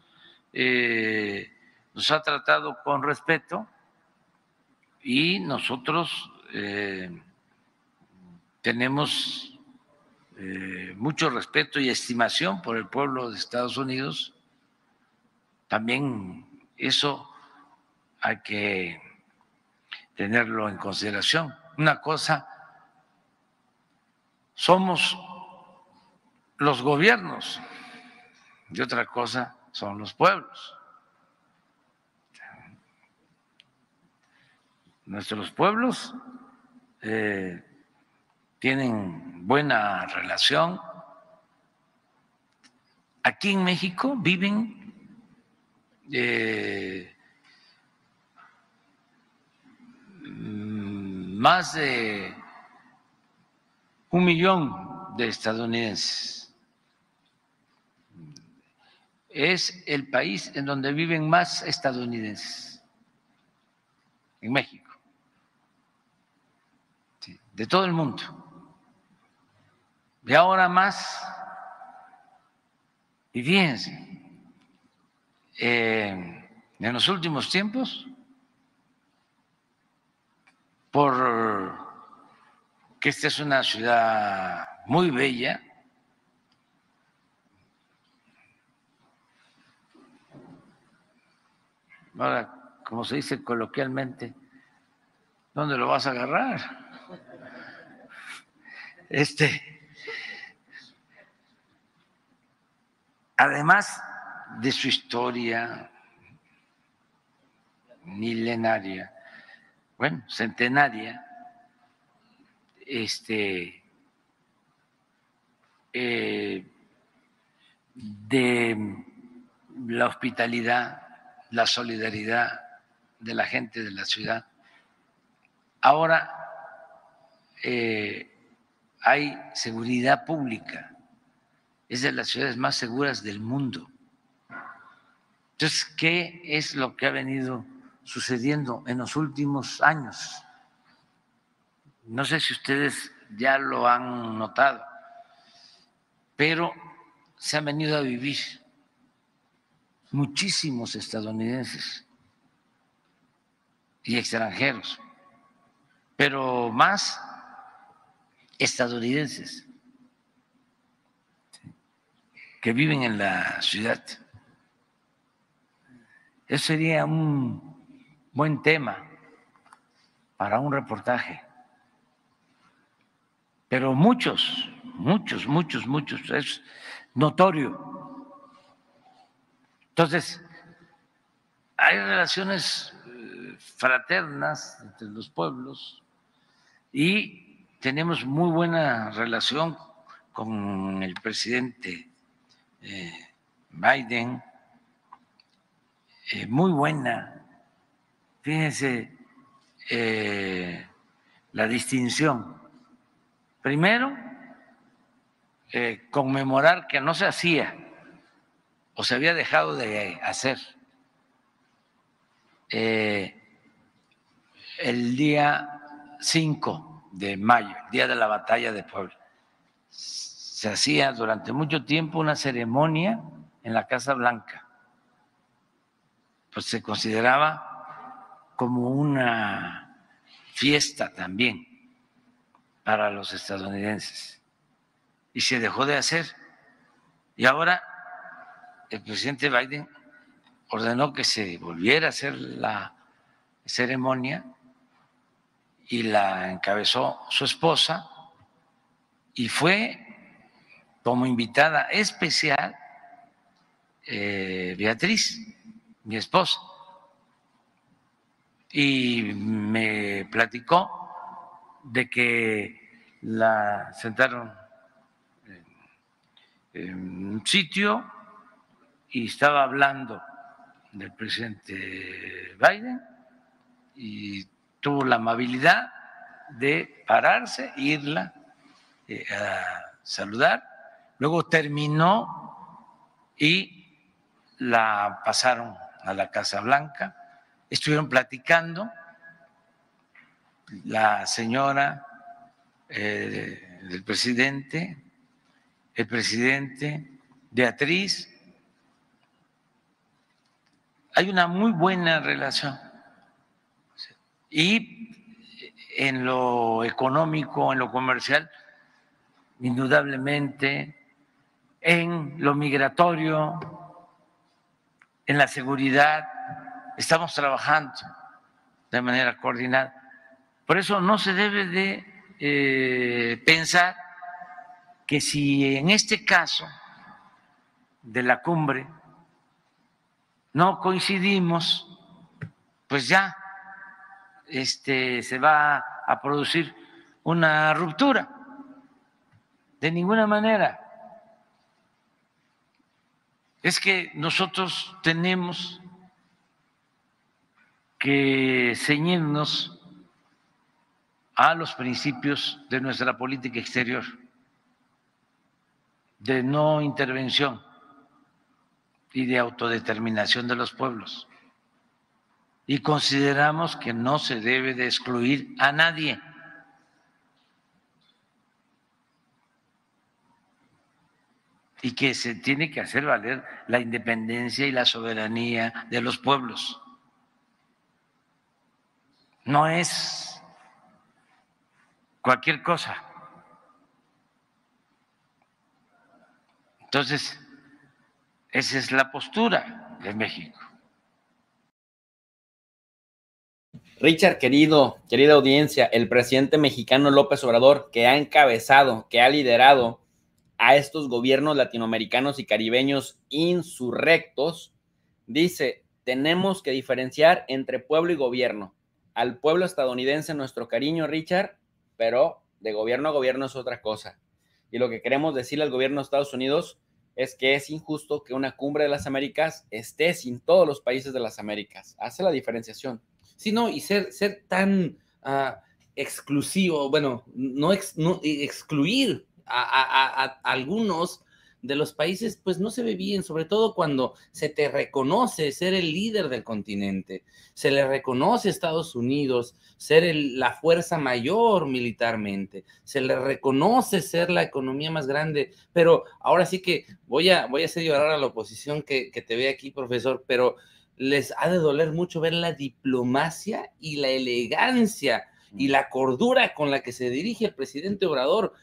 eh, nos ha tratado con respeto y nosotros eh, tenemos eh, mucho respeto y estimación por el pueblo de Estados Unidos, también eso hay que tenerlo en consideración. Una cosa, somos los gobiernos y otra cosa son los pueblos. Nuestros pueblos eh, tienen buena relación. Aquí en México viven eh, más de un millón de estadounidenses. Es el país en donde viven más estadounidenses, en México, de todo el mundo. Y ahora más. Y fíjense, eh, en los últimos tiempos, por que esta es una ciudad muy bella, ahora, como se dice coloquialmente, ¿dónde lo vas a agarrar? Este, además de su historia milenaria, bueno, centenaria, este, eh, de la hospitalidad, la solidaridad de la gente de la ciudad. Ahora eh, hay seguridad pública es de las ciudades más seguras del mundo. Entonces, ¿qué es lo que ha venido sucediendo en los últimos años? No sé si ustedes ya lo han notado, pero se han venido a vivir muchísimos estadounidenses y extranjeros, pero más estadounidenses que viven en la ciudad. Eso sería un buen tema para un reportaje. Pero muchos, muchos, muchos, muchos, es notorio. Entonces, hay relaciones eh, fraternas entre los pueblos y tenemos muy buena relación con el presidente eh, Biden, muy buena. Fíjense eh, la distinción. Primero, eh, conmemorar que no se hacía o se había dejado de hacer el día 5 de mayo, el día de la batalla de Puebla se hacía durante mucho tiempo una ceremonia en la Casa Blanca. Pues se consideraba como una fiesta también para los estadounidenses. Y se dejó de hacer. Y ahora el presidente Biden ordenó que se volviera a hacer la ceremonia y la encabezó su esposa y fue como invitada especial eh, Beatriz, mi esposa, y me platicó de que la sentaron en un sitio y estaba hablando del presidente Biden y tuvo la amabilidad de pararse, irla eh, a saludar Luego terminó y la pasaron a la Casa Blanca, estuvieron platicando, la señora del eh, presidente, el presidente, Beatriz, hay una muy buena relación. Y en lo económico, en lo comercial, indudablemente en lo migratorio, en la seguridad, estamos trabajando de manera coordinada. Por eso no se debe de eh, pensar que si en este caso de la cumbre no coincidimos, pues ya este, se va a producir una ruptura. De ninguna manera es que nosotros tenemos que ceñirnos a los principios de nuestra política exterior, de no intervención y de autodeterminación de los pueblos. Y consideramos que no se debe de excluir a nadie. y que se tiene que hacer valer la independencia y la soberanía de los pueblos. No es cualquier cosa. Entonces, esa es la postura de México. Richard, querido, querida audiencia, el presidente mexicano López Obrador, que ha encabezado, que ha liderado a estos gobiernos latinoamericanos y caribeños insurrectos, dice, tenemos que diferenciar entre pueblo y gobierno. Al pueblo estadounidense nuestro cariño, Richard, pero de gobierno a gobierno es otra cosa. Y lo que queremos decirle al gobierno de Estados Unidos es que es injusto que una cumbre de las Américas esté sin todos los países de las Américas. Hace la diferenciación. Sí, no, y ser, tan ah, exclusivo, bueno, no excluir a, algunos de los países, pues no se ve bien, sobre todo cuando se te reconoce ser el líder del continente, se le reconoce a Estados Unidos ser la fuerza mayor militarmente, se le reconoce ser la economía más grande, pero ahora sí que voy a, voy a hacer llorar a la oposición que, que te ve aquí, profesor, pero les ha de doler mucho ver la diplomacia y la elegancia y mm. la cordura con la que se dirige el presidente Obrador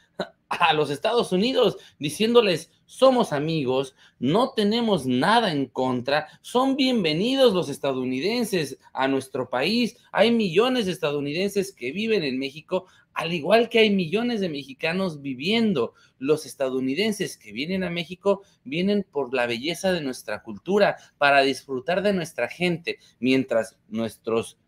a los Estados Unidos diciéndoles, somos amigos, no tenemos nada en contra, son bienvenidos los estadounidenses a nuestro país, hay millones de estadounidenses que viven en México, al igual que hay millones de mexicanos viviendo. Los estadounidenses que vienen a México vienen por la belleza de nuestra cultura, para disfrutar de nuestra gente, mientras nuestros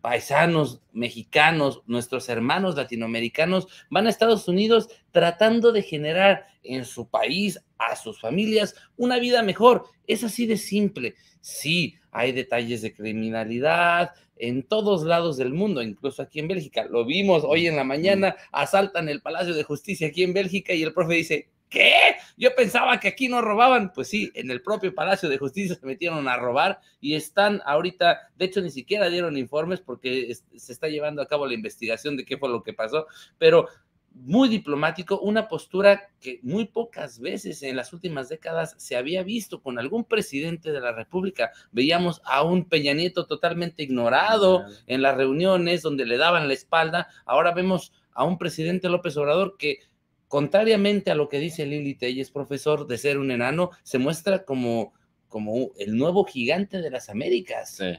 paisanos mexicanos, nuestros hermanos latinoamericanos, van a Estados Unidos tratando de generar en su país, a sus familias, una vida mejor. Es así de simple. Sí, hay detalles de criminalidad en todos lados del mundo, incluso aquí en Bélgica. Lo vimos hoy en la mañana, asaltan el Palacio de Justicia aquí en Bélgica y el profe dice, ¿Qué? Yo pensaba que aquí no robaban. Pues sí, en el propio Palacio de Justicia se metieron a robar y están ahorita, de hecho ni siquiera dieron informes porque se está llevando a cabo la investigación de qué fue lo que pasó, pero muy diplomático, una postura que muy pocas veces en las últimas décadas se había visto con algún presidente de la República. Veíamos a un Peña Nieto totalmente ignorado en las reuniones donde le daban la espalda. Ahora vemos a un presidente López Obrador que Contrariamente a lo que dice Lili es profesor, de ser un enano, se muestra como, como el nuevo gigante de las Américas. Sí.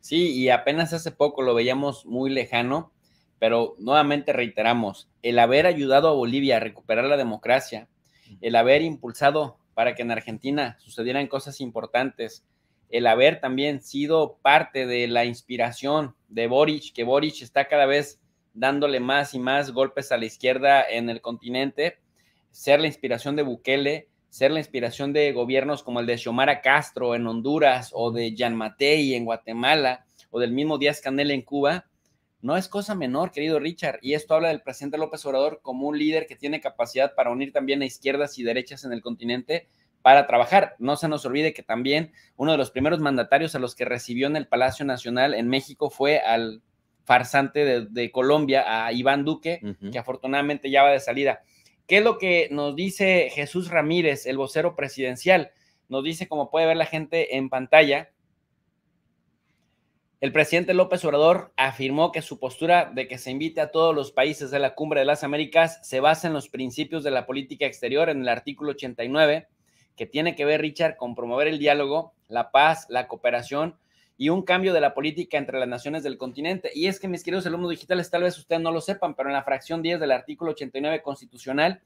sí, y apenas hace poco lo veíamos muy lejano, pero nuevamente reiteramos, el haber ayudado a Bolivia a recuperar la democracia, el haber impulsado para que en Argentina sucedieran cosas importantes, el haber también sido parte de la inspiración de Boric, que Boric está cada vez dándole más y más golpes a la izquierda en el continente, ser la inspiración de Bukele, ser la inspiración de gobiernos como el de Xiomara Castro en Honduras o de Jan Matei en Guatemala o del mismo Díaz Canel en Cuba, no es cosa menor, querido Richard. Y esto habla del presidente López Obrador como un líder que tiene capacidad para unir también a izquierdas y derechas en el continente para trabajar. No se nos olvide que también uno de los primeros mandatarios a los que recibió en el Palacio Nacional en México fue al farsante de, Colombia, a Iván Duque, que afortunadamente ya va de salida. ¿Qué es lo que nos dice Jesús Ramírez, el vocero presidencial? Nos dice, como puede ver la gente en pantalla, el presidente López Obrador afirmó que su postura de que se invite a todos los países de la Cumbre de las Américas se basa en los principios de la política exterior en el artículo 89, que tiene que ver, Richard, con promover el diálogo, la paz, la cooperación y un cambio de la política entre las naciones del continente. Y es que, mis queridos alumnos digitales, tal vez ustedes no lo sepan, pero en la fracción 10 del artículo 89 constitucional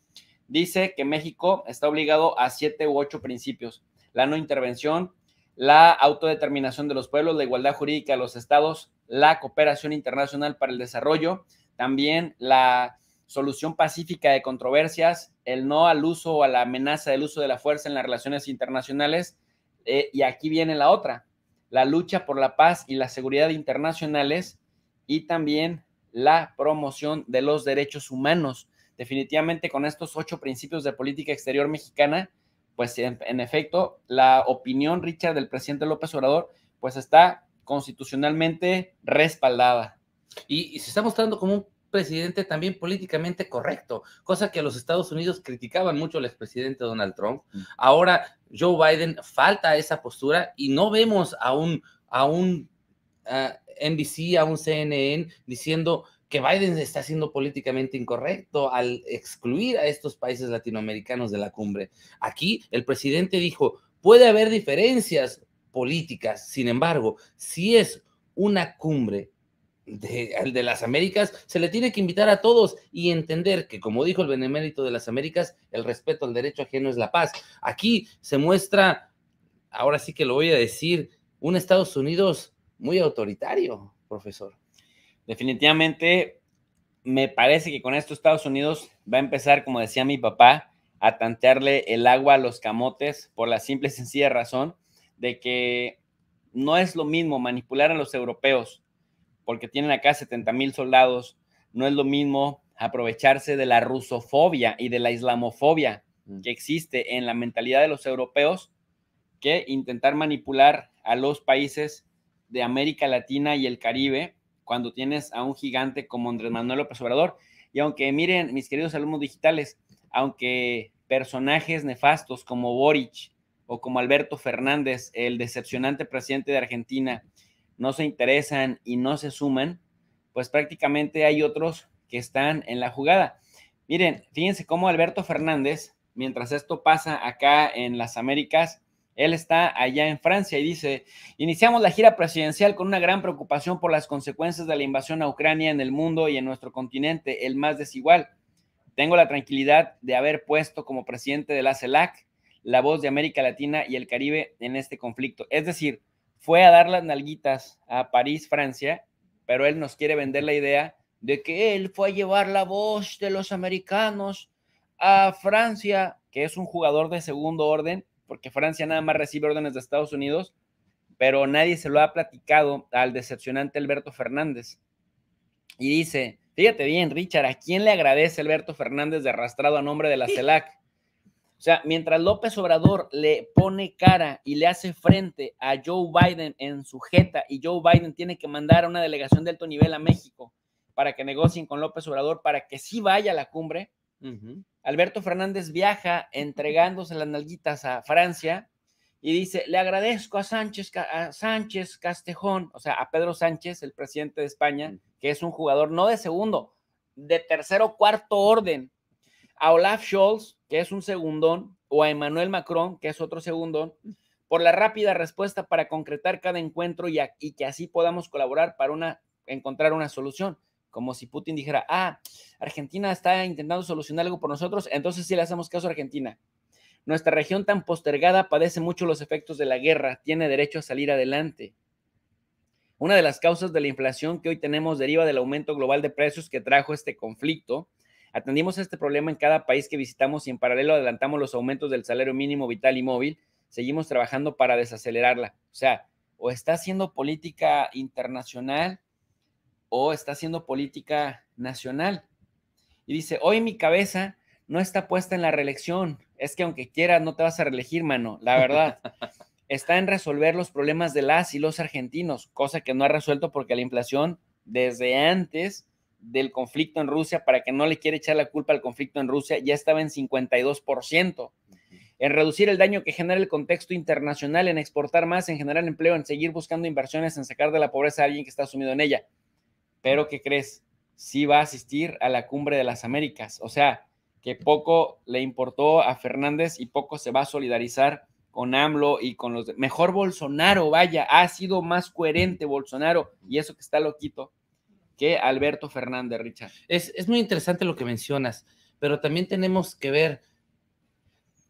dice que México está obligado a siete u ocho principios. La no intervención, la autodeterminación de los pueblos, la igualdad jurídica de los estados, la cooperación internacional para el desarrollo, también la solución pacífica de controversias, el no al uso o a la amenaza del uso de la fuerza en las relaciones internacionales. Eh, y aquí viene la otra, la lucha por la paz y la seguridad internacionales y también la promoción de los derechos humanos. Definitivamente con estos ocho principios de política exterior mexicana, pues en, efecto, la opinión, Richard, del presidente López Obrador, pues está constitucionalmente respaldada. Y, se está mostrando como un presidente también políticamente correcto, cosa que los Estados Unidos criticaban mucho al expresidente Donald Trump. Mm. Ahora Joe Biden falta esa postura y no vemos a un, a un NBC, a un CNN diciendo que Biden está haciendo políticamente incorrecto al excluir a estos países latinoamericanos de la cumbre. Aquí el presidente dijo, puede haber diferencias políticas, sin embargo, si es una cumbre de, de las Américas, se le tiene que invitar a todos y entender que, como dijo el benemérito de las Américas, el respeto al derecho ajeno es la paz. Aquí se muestra, ahora sí que lo voy a decir, un Estados Unidos muy autoritario, profesor. Definitivamente, me parece que con esto Estados Unidos va a empezar, como decía mi papá, a tantearle el agua a los camotes por la simple y sencilla razón de que no es lo mismo manipular a los europeos porque tienen acá 70 mil soldados. No es lo mismo aprovecharse de la rusofobia y de la islamofobia mm. que existe en la mentalidad de los europeos que intentar manipular a los países de América Latina y el Caribe cuando tienes a un gigante como Andrés Manuel López Obrador. Y aunque miren, mis queridos alumnos digitales, aunque personajes nefastos como Boric o como Alberto Fernández, el decepcionante presidente de Argentina, no se interesan y no se suman, pues prácticamente hay otros que están en la jugada. Miren, fíjense cómo Alberto Fernández, mientras esto pasa acá en las Américas, él está allá en Francia y dice, iniciamos la gira presidencial con una gran preocupación por las consecuencias de la invasión a Ucrania en el mundo y en nuestro continente, el más desigual. Tengo la tranquilidad de haber puesto como presidente de la CELAC la voz de América Latina y el Caribe en este conflicto. Es decir, fue a dar las nalguitas a París, Francia, pero él nos quiere vender la idea de que él fue a llevar la voz de los americanos a Francia, que es un jugador de segundo orden, porque Francia nada más recibe órdenes de Estados Unidos, pero nadie se lo ha platicado al decepcionante Alberto Fernández. Y dice, fíjate bien, Richard, ¿a quién le agradece Alberto Fernández de arrastrado a nombre de la CELAC? O sea, mientras López Obrador le pone cara y le hace frente a Joe Biden en su jeta y Joe Biden tiene que mandar a una delegación de alto nivel a México para que negocien con López Obrador para que sí vaya a la cumbre, Alberto Fernández viaja entregándose las nalguitas a Francia y dice, le agradezco a Sánchez, a Sánchez Castejón, o sea, a Pedro Sánchez, el presidente de España, que es un jugador no de segundo, de tercero o cuarto orden, a Olaf Scholz, que es un segundón, o a Emmanuel Macron, que es otro segundón, por la rápida respuesta para concretar cada encuentro y, que así podamos colaborar para encontrar una solución. Como si Putin dijera, ah, Argentina está intentando solucionar algo por nosotros, entonces sí le hacemos caso a Argentina. Nuestra región tan postergada padece mucho los efectos de la guerra, tiene derecho a salir adelante. Una de las causas de la inflación que hoy tenemos deriva del aumento global de precios que trajo este conflicto, Atendimos este problema en cada país que visitamos y en paralelo adelantamos los aumentos del salario mínimo vital y móvil. Seguimos trabajando para desacelerarla. O sea, o está haciendo política internacional o está haciendo política nacional. Y dice, hoy mi cabeza no está puesta en la reelección. Es que aunque quieras, no te vas a reelegir, mano, la verdad. está en resolver los problemas de las y los argentinos, cosa que no ha resuelto porque la inflación desde antes del conflicto en Rusia para que no le quiera echar la culpa al conflicto en Rusia ya estaba en 52%. En reducir el daño que genera el contexto internacional, en exportar más, en generar empleo, en seguir buscando inversiones, en sacar de la pobreza a alguien que está sumido en ella. Pero, ¿qué crees? Sí va a asistir a la cumbre de las Américas. O sea, que poco le importó a Fernández y poco se va a solidarizar con AMLO y con los... Mejor Bolsonaro, vaya, ha sido más coherente Bolsonaro y eso que está loquito que Alberto Fernández, Richard. Es, muy interesante lo que mencionas, pero también tenemos que ver,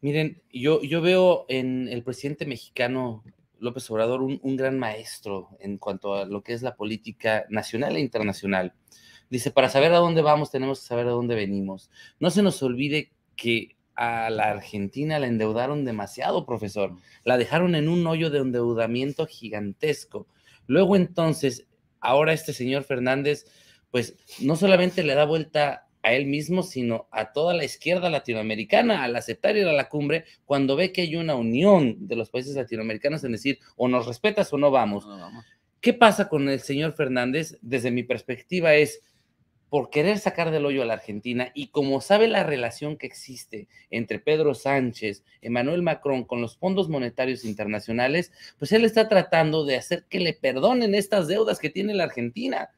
miren, yo, yo veo en el presidente mexicano López Obrador un, un, gran maestro en cuanto a lo que es la política nacional e internacional. Dice, para saber a dónde vamos tenemos que saber a dónde venimos. No se nos olvide que a la Argentina la endeudaron demasiado, profesor. La dejaron en un hoyo de endeudamiento gigantesco. Luego entonces ahora este señor Fernández, pues no solamente le da vuelta a él mismo, sino a toda la izquierda latinoamericana al aceptar ir a la cumbre cuando ve que hay una unión de los países latinoamericanos en decir o nos respetas o no vamos. no ¿Qué pasa con el señor Fernández? Desde mi perspectiva es, por querer sacar del hoyo a la Argentina y como sabe la relación que existe entre Pedro Sánchez, Emmanuel Macron con los fondos monetarios internacionales, pues él está tratando de hacer que le perdonen estas deudas que tiene la Argentina.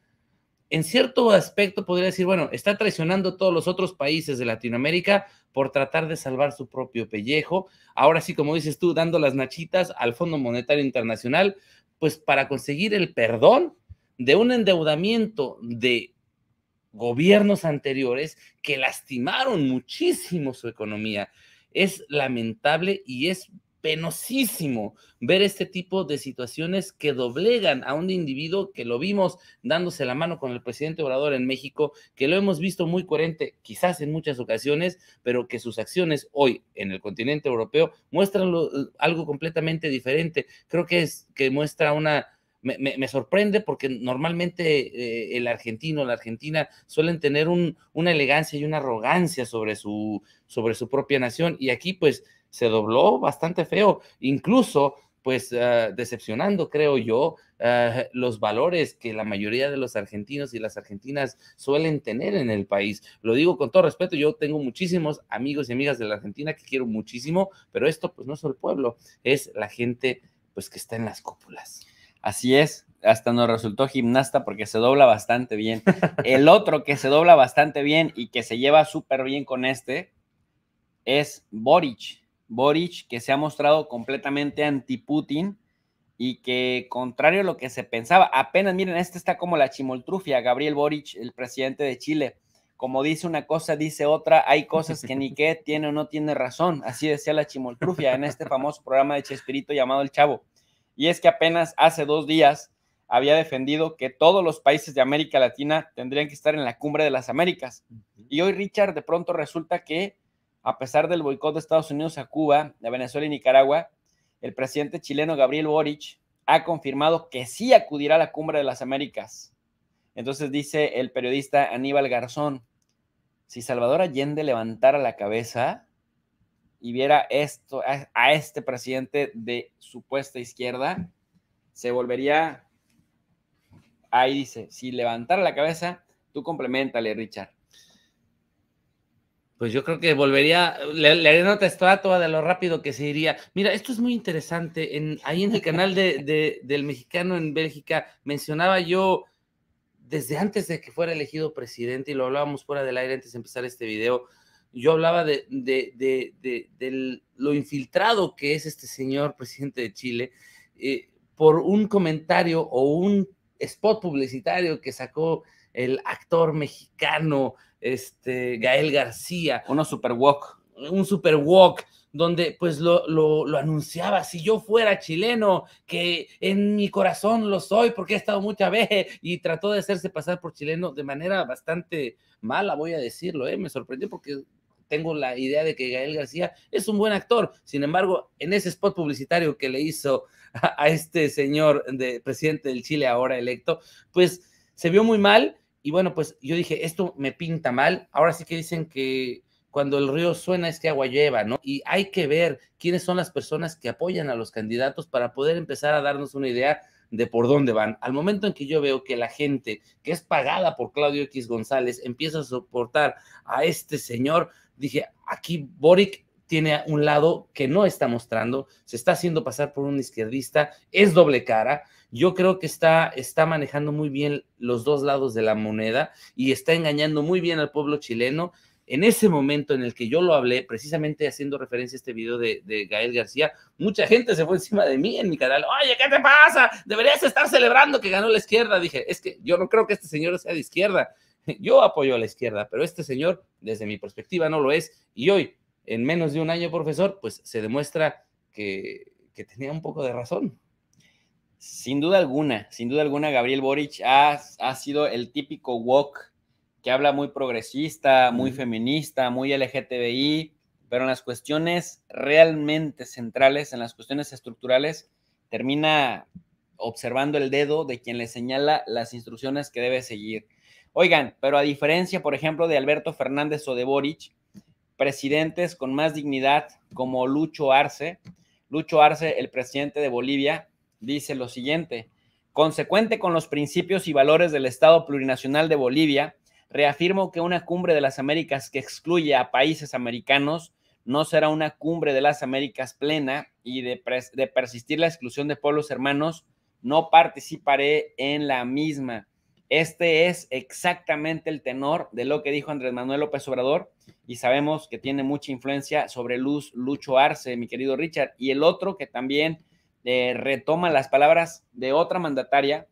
En cierto aspecto podría decir, bueno, está traicionando a todos los otros países de Latinoamérica por tratar de salvar su propio pellejo. Ahora sí, como dices tú, dando las nachitas al Fondo Monetario Internacional, pues para conseguir el perdón de un endeudamiento de gobiernos anteriores que lastimaron muchísimo su economía. Es lamentable y es penosísimo ver este tipo de situaciones que doblegan a un individuo que lo vimos dándose la mano con el presidente Obrador en México, que lo hemos visto muy coherente quizás en muchas ocasiones, pero que sus acciones hoy en el continente europeo muestran algo completamente diferente. Creo que es que muestra una me, sorprende porque normalmente eh, el argentino, la argentina suelen tener una elegancia y una arrogancia sobre su, sobre su propia nación y aquí pues se dobló bastante feo, incluso pues ah, decepcionando, creo yo, ah, los valores que la mayoría de los argentinos y las argentinas suelen tener en el país. Lo digo con todo respeto, yo tengo muchísimos amigos y amigas de la Argentina que quiero muchísimo, pero esto pues no es el pueblo, es la gente pues que está en las cúpulas. Así es, hasta nos resultó gimnasta porque se dobla bastante bien. El otro que se dobla bastante bien y que se lleva súper bien con este es Boric. Boric que se ha mostrado completamente anti-Putin y que contrario a lo que se pensaba, apenas miren, este está como la chimoltrufia, Gabriel Boric, el presidente de Chile. Como dice una cosa, dice otra, hay cosas que ni qué tiene o no tiene razón. Así decía la chimoltrufia en este famoso programa de Chespirito llamado El Chavo y es que apenas hace dos días había defendido que todos los países de América Latina tendrían que estar en la cumbre de las Américas. Y hoy Richard de pronto resulta que, a pesar del boicot de Estados Unidos a Cuba, de Venezuela y Nicaragua, el presidente chileno Gabriel Boric ha confirmado que sí acudirá a la cumbre de las Américas. Entonces dice el periodista Aníbal Garzón, si Salvador Allende levantara la cabeza, y viera esto, a, este presidente de supuesta izquierda, se volvería, ahí dice, si levantara la cabeza, tú complementale, Richard. Pues yo creo que volvería, le, le haría a estatua de lo rápido que se iría. Mira, esto es muy interesante. En, ahí en el canal del mexicano en Bélgica mencionaba yo desde antes de que fuera elegido presidente, y lo hablábamos fuera del aire antes de empezar este video, yo hablaba de, lo infiltrado que es este señor presidente de Chile eh, por un comentario o un spot publicitario que sacó el actor mexicano este, Gael García. Un super walk. Un super walk donde pues lo, anunciaba, si yo fuera chileno, que en mi corazón lo soy, porque he estado muchas veces y trató de hacerse pasar por chileno de manera bastante mala, voy a decirlo, ¿eh? me sorprendió porque tengo la idea de que Gael García es un buen actor. Sin embargo, en ese spot publicitario que le hizo a, este señor de presidente del Chile ahora electo, pues se vio muy mal. Y bueno, pues yo dije, esto me pinta mal. Ahora sí que dicen que cuando el río suena es que agua lleva, ¿no? Y hay que ver quiénes son las personas que apoyan a los candidatos para poder empezar a darnos una idea de por dónde van. Al momento en que yo veo que la gente que es pagada por Claudio X González empieza a soportar a este señor, dije, aquí Boric tiene un lado que no está mostrando, se está haciendo pasar por un izquierdista, es doble cara. Yo creo que está, está manejando muy bien los dos lados de la moneda y está engañando muy bien al pueblo chileno en ese momento en el que yo lo hablé, precisamente haciendo referencia a este video de, Gael García, mucha gente se fue encima de mí en mi canal. Oye, ¿qué te pasa? Deberías estar celebrando que ganó la izquierda. Dije, es que yo no creo que este señor sea de izquierda. Yo apoyo a la izquierda, pero este señor, desde mi perspectiva, no lo es. Y hoy, en menos de un año, profesor, pues se demuestra que, tenía un poco de razón. Sin duda alguna, sin duda alguna, Gabriel Boric ha, ha sido el típico walk que habla muy progresista, muy feminista, muy LGTBI, pero en las cuestiones realmente centrales, en las cuestiones estructurales, termina observando el dedo de quien le señala las instrucciones que debe seguir. Oigan, pero a diferencia, por ejemplo, de Alberto Fernández o de Boric, presidentes con más dignidad como Lucho Arce, Lucho Arce, el presidente de Bolivia, dice lo siguiente, consecuente con los principios y valores del Estado plurinacional de Bolivia, Reafirmo que una cumbre de las Américas que excluye a países americanos no será una cumbre de las Américas plena y de, persistir la exclusión de pueblos hermanos, no participaré en la misma. Este es exactamente el tenor de lo que dijo Andrés Manuel López Obrador y sabemos que tiene mucha influencia sobre Luz Lucho Arce, mi querido Richard, y el otro que también eh, retoma las palabras de otra mandataria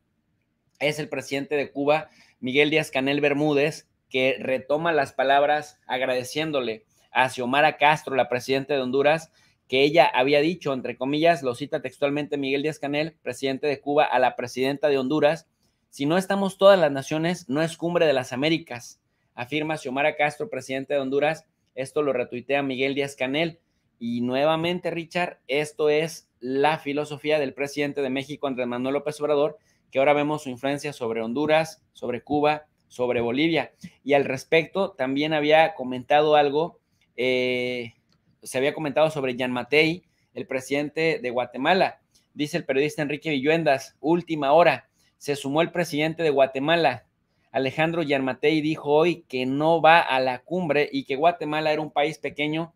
es el presidente de Cuba, Miguel Díaz Canel Bermúdez, que retoma las palabras agradeciéndole a Xiomara Castro, la presidenta de Honduras, que ella había dicho, entre comillas, lo cita textualmente Miguel Díaz Canel, presidente de Cuba, a la presidenta de Honduras, si no estamos todas las naciones, no es cumbre de las Américas, afirma Xiomara Castro, presidente de Honduras. Esto lo retuitea Miguel Díaz Canel. Y nuevamente, Richard, esto es la filosofía del presidente de México, Andrés Manuel López Obrador, que ahora vemos su influencia sobre Honduras, sobre Cuba, sobre Bolivia. Y al respecto, también había comentado algo, eh, se había comentado sobre Yan Matei, el presidente de Guatemala. Dice el periodista Enrique Villuendas, última hora, se sumó el presidente de Guatemala. Alejandro Matei dijo hoy que no va a la cumbre y que Guatemala era un país pequeño,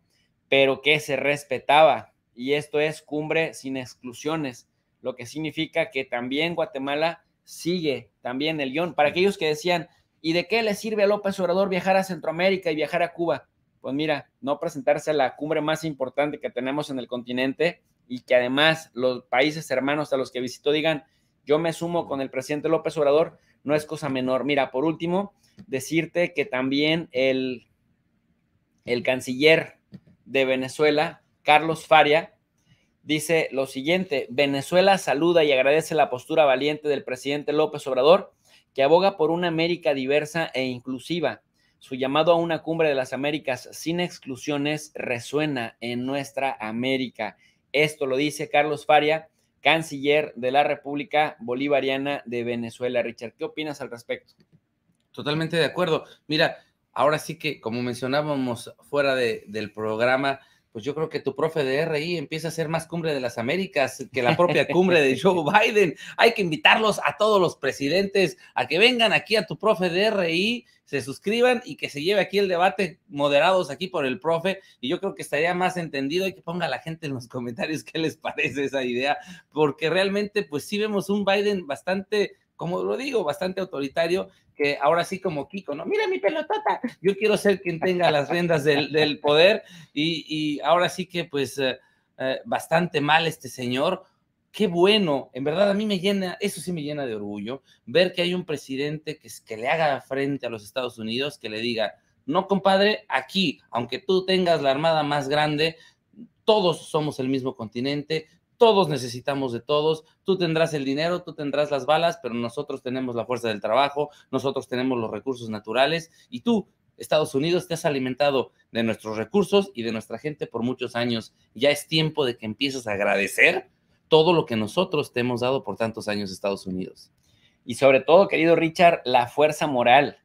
pero que se respetaba. Y esto es cumbre sin exclusiones lo que significa que también Guatemala sigue también el guión. Para aquellos que decían, ¿y de qué le sirve a López Obrador viajar a Centroamérica y viajar a Cuba? Pues mira, no presentarse a la cumbre más importante que tenemos en el continente y que además los países hermanos a los que visitó digan, yo me sumo con el presidente López Obrador, no es cosa menor. Mira, por último, decirte que también el, el canciller de Venezuela, Carlos Faria, dice lo siguiente, Venezuela saluda y agradece la postura valiente del presidente López Obrador, que aboga por una América diversa e inclusiva. Su llamado a una cumbre de las Américas sin exclusiones resuena en nuestra América. Esto lo dice Carlos Faria, canciller de la República Bolivariana de Venezuela. Richard, ¿qué opinas al respecto? Totalmente de acuerdo. Mira, ahora sí que, como mencionábamos fuera del programa, pues yo creo que tu profe de RI empieza a ser más cumbre de las Américas que la propia cumbre de Joe Biden. Hay que invitarlos a todos los presidentes a que vengan aquí a tu profe de RI, se suscriban y que se lleve aquí el debate moderados aquí por el profe. Y yo creo que estaría más entendido y que ponga a la gente en los comentarios qué les parece esa idea, porque realmente pues sí vemos un Biden bastante como lo digo, bastante autoritario ahora sí como Kiko, ¿no? Mira mi pelotota, yo quiero ser quien tenga las riendas del, poder y, ahora sí que pues eh, eh, bastante mal este señor. Qué bueno, en verdad a mí me llena, eso sí me llena de orgullo, ver que hay un presidente que, que le haga frente a los Estados Unidos, que le diga, no compadre, aquí, aunque tú tengas la armada más grande, todos somos el mismo continente, todos necesitamos de todos. Tú tendrás el dinero, tú tendrás las balas, pero nosotros tenemos la fuerza del trabajo, nosotros tenemos los recursos naturales y tú, Estados Unidos, te has alimentado de nuestros recursos y de nuestra gente por muchos años. Ya es tiempo de que empieces a agradecer todo lo que nosotros te hemos dado por tantos años, Estados Unidos. Y sobre todo, querido Richard, la fuerza moral.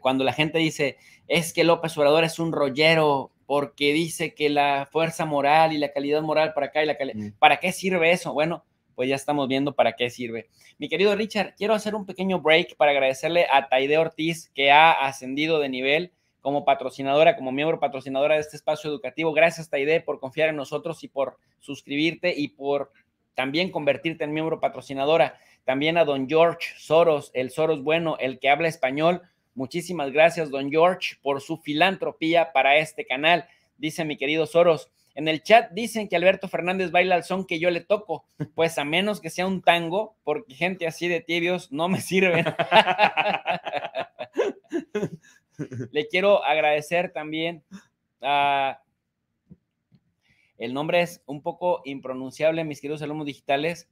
Cuando la gente dice, es que López Obrador es un rollero, porque dice que la fuerza moral y la calidad moral para acá y la calidad, mm. ¿para qué sirve eso? Bueno, pues ya estamos viendo para qué sirve. Mi querido Richard, quiero hacer un pequeño break para agradecerle a Taide Ortiz que ha ascendido de nivel como patrocinadora, como miembro patrocinadora de este espacio educativo. Gracias Taide por confiar en nosotros y por suscribirte y por también convertirte en miembro patrocinadora. También a don George Soros, el Soros bueno, el que habla español Muchísimas gracias, don George, por su filantropía para este canal, dice mi querido Soros. En el chat dicen que Alberto Fernández baila al son que yo le toco, pues a menos que sea un tango, porque gente así de tibios no me sirven. le quiero agradecer también a... El nombre es un poco impronunciable, mis queridos alumnos digitales,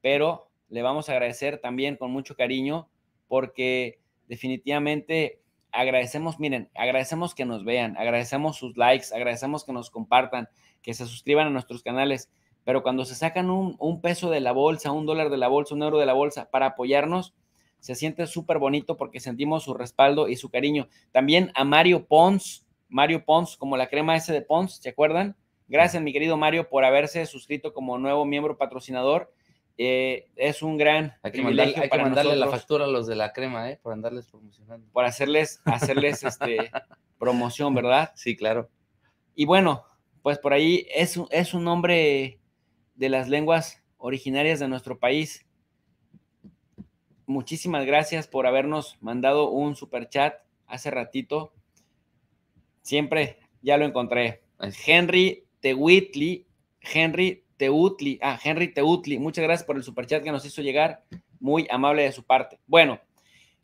pero le vamos a agradecer también con mucho cariño porque definitivamente agradecemos, miren, agradecemos que nos vean, agradecemos sus likes, agradecemos que nos compartan, que se suscriban a nuestros canales, pero cuando se sacan un, peso de la bolsa, un dólar de la bolsa, un euro de la bolsa para apoyarnos, se siente súper bonito porque sentimos su respaldo y su cariño. También a Mario Pons, Mario Pons, como la crema ese de Pons, ¿se acuerdan? Gracias, mi querido Mario, por haberse suscrito como nuevo miembro patrocinador. Eh, es un gran. Hay que, mandarle la factura a los de la crema, ¿eh? Por andarles promocionando. Por hacerles, hacerles este, promoción, ¿verdad? Sí, claro. Y bueno, pues por ahí es, un nombre de las lenguas originarias de nuestro país. Muchísimas gracias por habernos mandado un super chat hace ratito. Siempre ya lo encontré. Henry Tehuitli, Henry Teutli, ah, Henry Teutli, muchas gracias por el superchat que nos hizo llegar, muy amable de su parte. Bueno,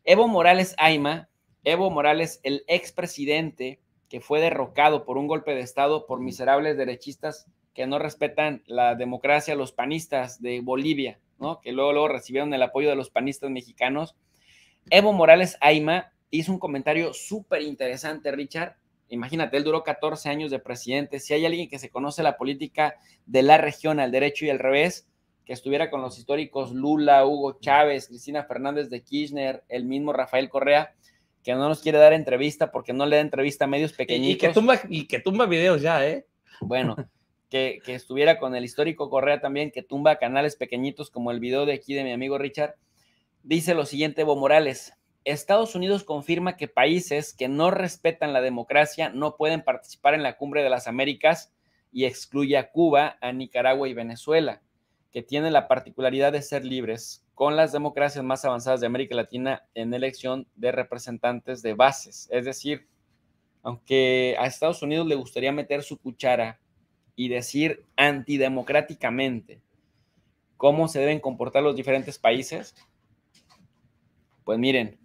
Evo Morales Ayma, Evo Morales, el expresidente que fue derrocado por un golpe de Estado por miserables derechistas que no respetan la democracia, los panistas de Bolivia, ¿no? que luego, luego recibieron el apoyo de los panistas mexicanos. Evo Morales Aima hizo un comentario súper interesante, Richard, imagínate, él duró 14 años de presidente. Si hay alguien que se conoce la política de la región al derecho y al revés, que estuviera con los históricos Lula, Hugo Chávez, Cristina Fernández de Kirchner, el mismo Rafael Correa, que no nos quiere dar entrevista porque no le da entrevista a medios pequeñitos. Y que tumba, y que tumba videos ya, ¿eh? Bueno, que, que estuviera con el histórico Correa también, que tumba canales pequeñitos como el video de aquí de mi amigo Richard. Dice lo siguiente Evo Morales, Estados Unidos confirma que países que no respetan la democracia no pueden participar en la cumbre de las Américas y excluye a Cuba, a Nicaragua y Venezuela, que tienen la particularidad de ser libres con las democracias más avanzadas de América Latina en elección de representantes de bases. Es decir, aunque a Estados Unidos le gustaría meter su cuchara y decir antidemocráticamente cómo se deben comportar los diferentes países, pues miren,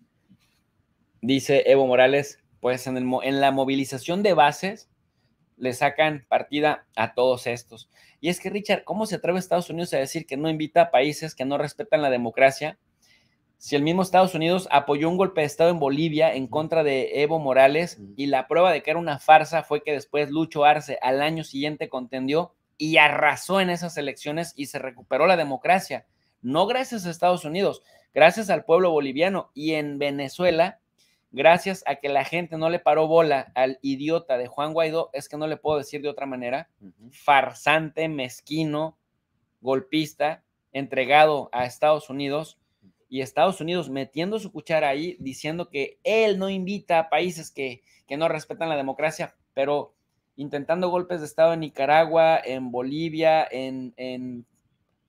dice Evo Morales, pues en, la movilización de bases le sacan partida a todos estos. Y es que, Richard, ¿cómo se atreve Estados Unidos a decir que no invita a países que no respetan la democracia? Si el mismo Estados Unidos apoyó un golpe de Estado en Bolivia en contra de Evo Morales y la prueba de que era una farsa fue que después Lucho Arce al año siguiente contendió y arrasó en esas elecciones y se recuperó la democracia. No gracias a Estados Unidos, gracias al pueblo boliviano y en Venezuela gracias a que la gente no le paró bola al idiota de Juan Guaidó, es que no le puedo decir de otra manera, farsante, mezquino, golpista, entregado a Estados Unidos y Estados Unidos metiendo su cuchara ahí diciendo que él no invita a países que, que no respetan la democracia, pero intentando golpes de Estado en Nicaragua, en Bolivia, en, en,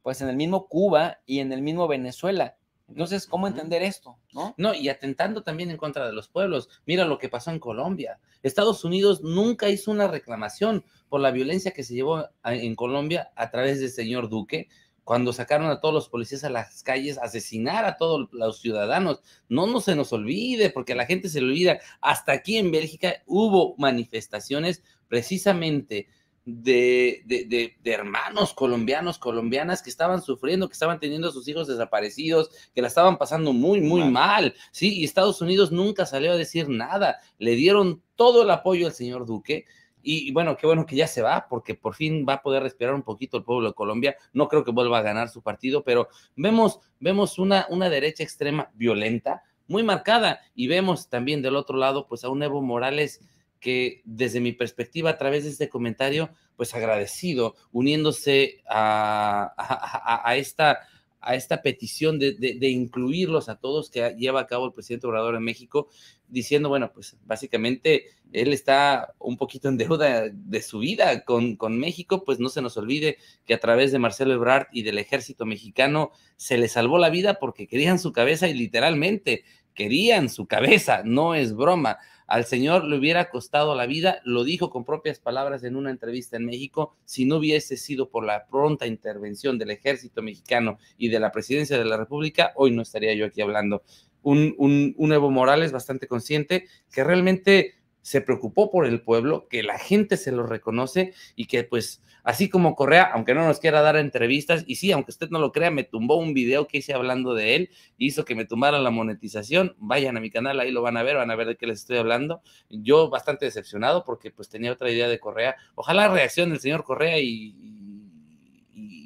pues en el mismo Cuba y en el mismo Venezuela. Entonces, ¿cómo entender esto? ¿no? no, y atentando también en contra de los pueblos. Mira lo que pasó en Colombia. Estados Unidos nunca hizo una reclamación por la violencia que se llevó en Colombia a través del señor Duque, cuando sacaron a todos los policías a las calles, asesinar a todos los ciudadanos. No, no se nos olvide, porque la gente se le olvida. Hasta aquí en Bélgica hubo manifestaciones precisamente de, de, hermanos colombianos, colombianas que estaban sufriendo, que estaban teniendo a sus hijos desaparecidos, que la estaban pasando muy, muy mal. Sí, y Estados Unidos nunca salió a decir nada. Le dieron todo el apoyo al señor Duque. Y, bueno, qué bueno que ya se va, porque por fin va a poder respirar un poquito el pueblo de Colombia. No creo que vuelva a ganar su partido, pero vemos, vemos una, una derecha extrema violenta, muy marcada. Y vemos también del otro lado, pues a un Evo Morales que desde mi perspectiva, a través de este comentario, pues agradecido, uniéndose a, esta a esta petición de, incluirlos a todos que lleva a cabo el presidente Obrador en México, diciendo, bueno, pues básicamente él está un poquito en deuda de su vida con, con México, pues no se nos olvide que a través de Marcelo Ebrard y del ejército mexicano se le salvó la vida porque querían su cabeza y literalmente querían su cabeza, no es broma. Al Señor le hubiera costado la vida, lo dijo con propias palabras en una entrevista en México, si no hubiese sido por la pronta intervención del ejército mexicano y de la presidencia de la República, hoy no estaría yo aquí hablando. Un, Evo Morales bastante consciente que realmente se preocupó por el pueblo, que la gente se lo reconoce y que pues así como Correa, aunque no nos quiera dar entrevistas, y sí, aunque usted no lo crea, me tumbó un video que hice hablando de él, hizo que me tumbara la monetización, vayan a mi canal, ahí lo van a ver, van a ver de qué les estoy hablando. Yo bastante decepcionado porque pues tenía otra idea de Correa. Ojalá reacción del señor Correa y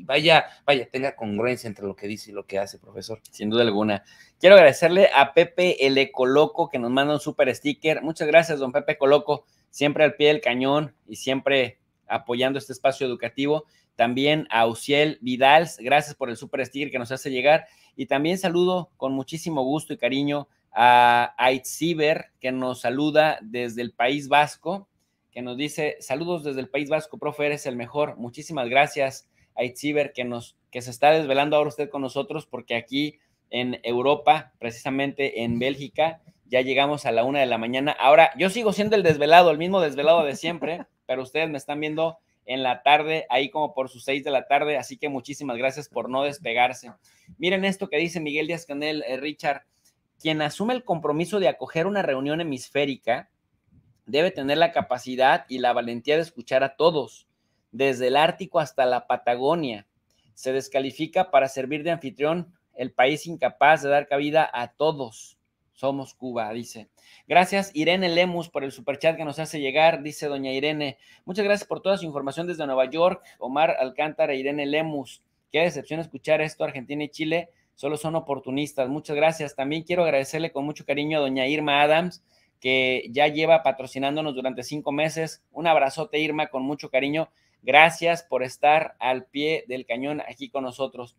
vaya, vaya, tenga congruencia entre lo que dice y lo que hace, profesor. Sin duda alguna. Quiero agradecerle a Pepe el Coloco que nos manda un super sticker. Muchas gracias, don Pepe Coloco, siempre al pie del cañón y siempre apoyando este espacio educativo. También a Uciel Vidals, gracias por el super sticker que nos hace llegar. Y también saludo con muchísimo gusto y cariño a Aitziber, que nos saluda desde el País Vasco, que nos dice, saludos desde el País Vasco, profe, eres el mejor. Muchísimas gracias, Aitziber, que, nos, que se está desvelando ahora usted con nosotros, porque aquí en Europa, precisamente en Bélgica. Ya llegamos a la una de la mañana. Ahora, yo sigo siendo el desvelado, el mismo desvelado de siempre, pero ustedes me están viendo en la tarde, ahí como por sus seis de la tarde, así que muchísimas gracias por no despegarse. Miren esto que dice Miguel Díaz Canel, eh, Richard, quien asume el compromiso de acoger una reunión hemisférica debe tener la capacidad y la valentía de escuchar a todos, desde el Ártico hasta la Patagonia. Se descalifica para servir de anfitrión el país incapaz de dar cabida a todos. Somos Cuba, dice. Gracias Irene Lemus por el superchat que nos hace llegar, dice doña Irene. Muchas gracias por toda su información desde Nueva York. Omar Alcántara, e Irene Lemus. Qué decepción escuchar esto, Argentina y Chile solo son oportunistas. Muchas gracias. También quiero agradecerle con mucho cariño a doña Irma Adams, que ya lleva patrocinándonos durante cinco meses. Un abrazote, Irma, con mucho cariño. Gracias por estar al pie del cañón aquí con nosotros.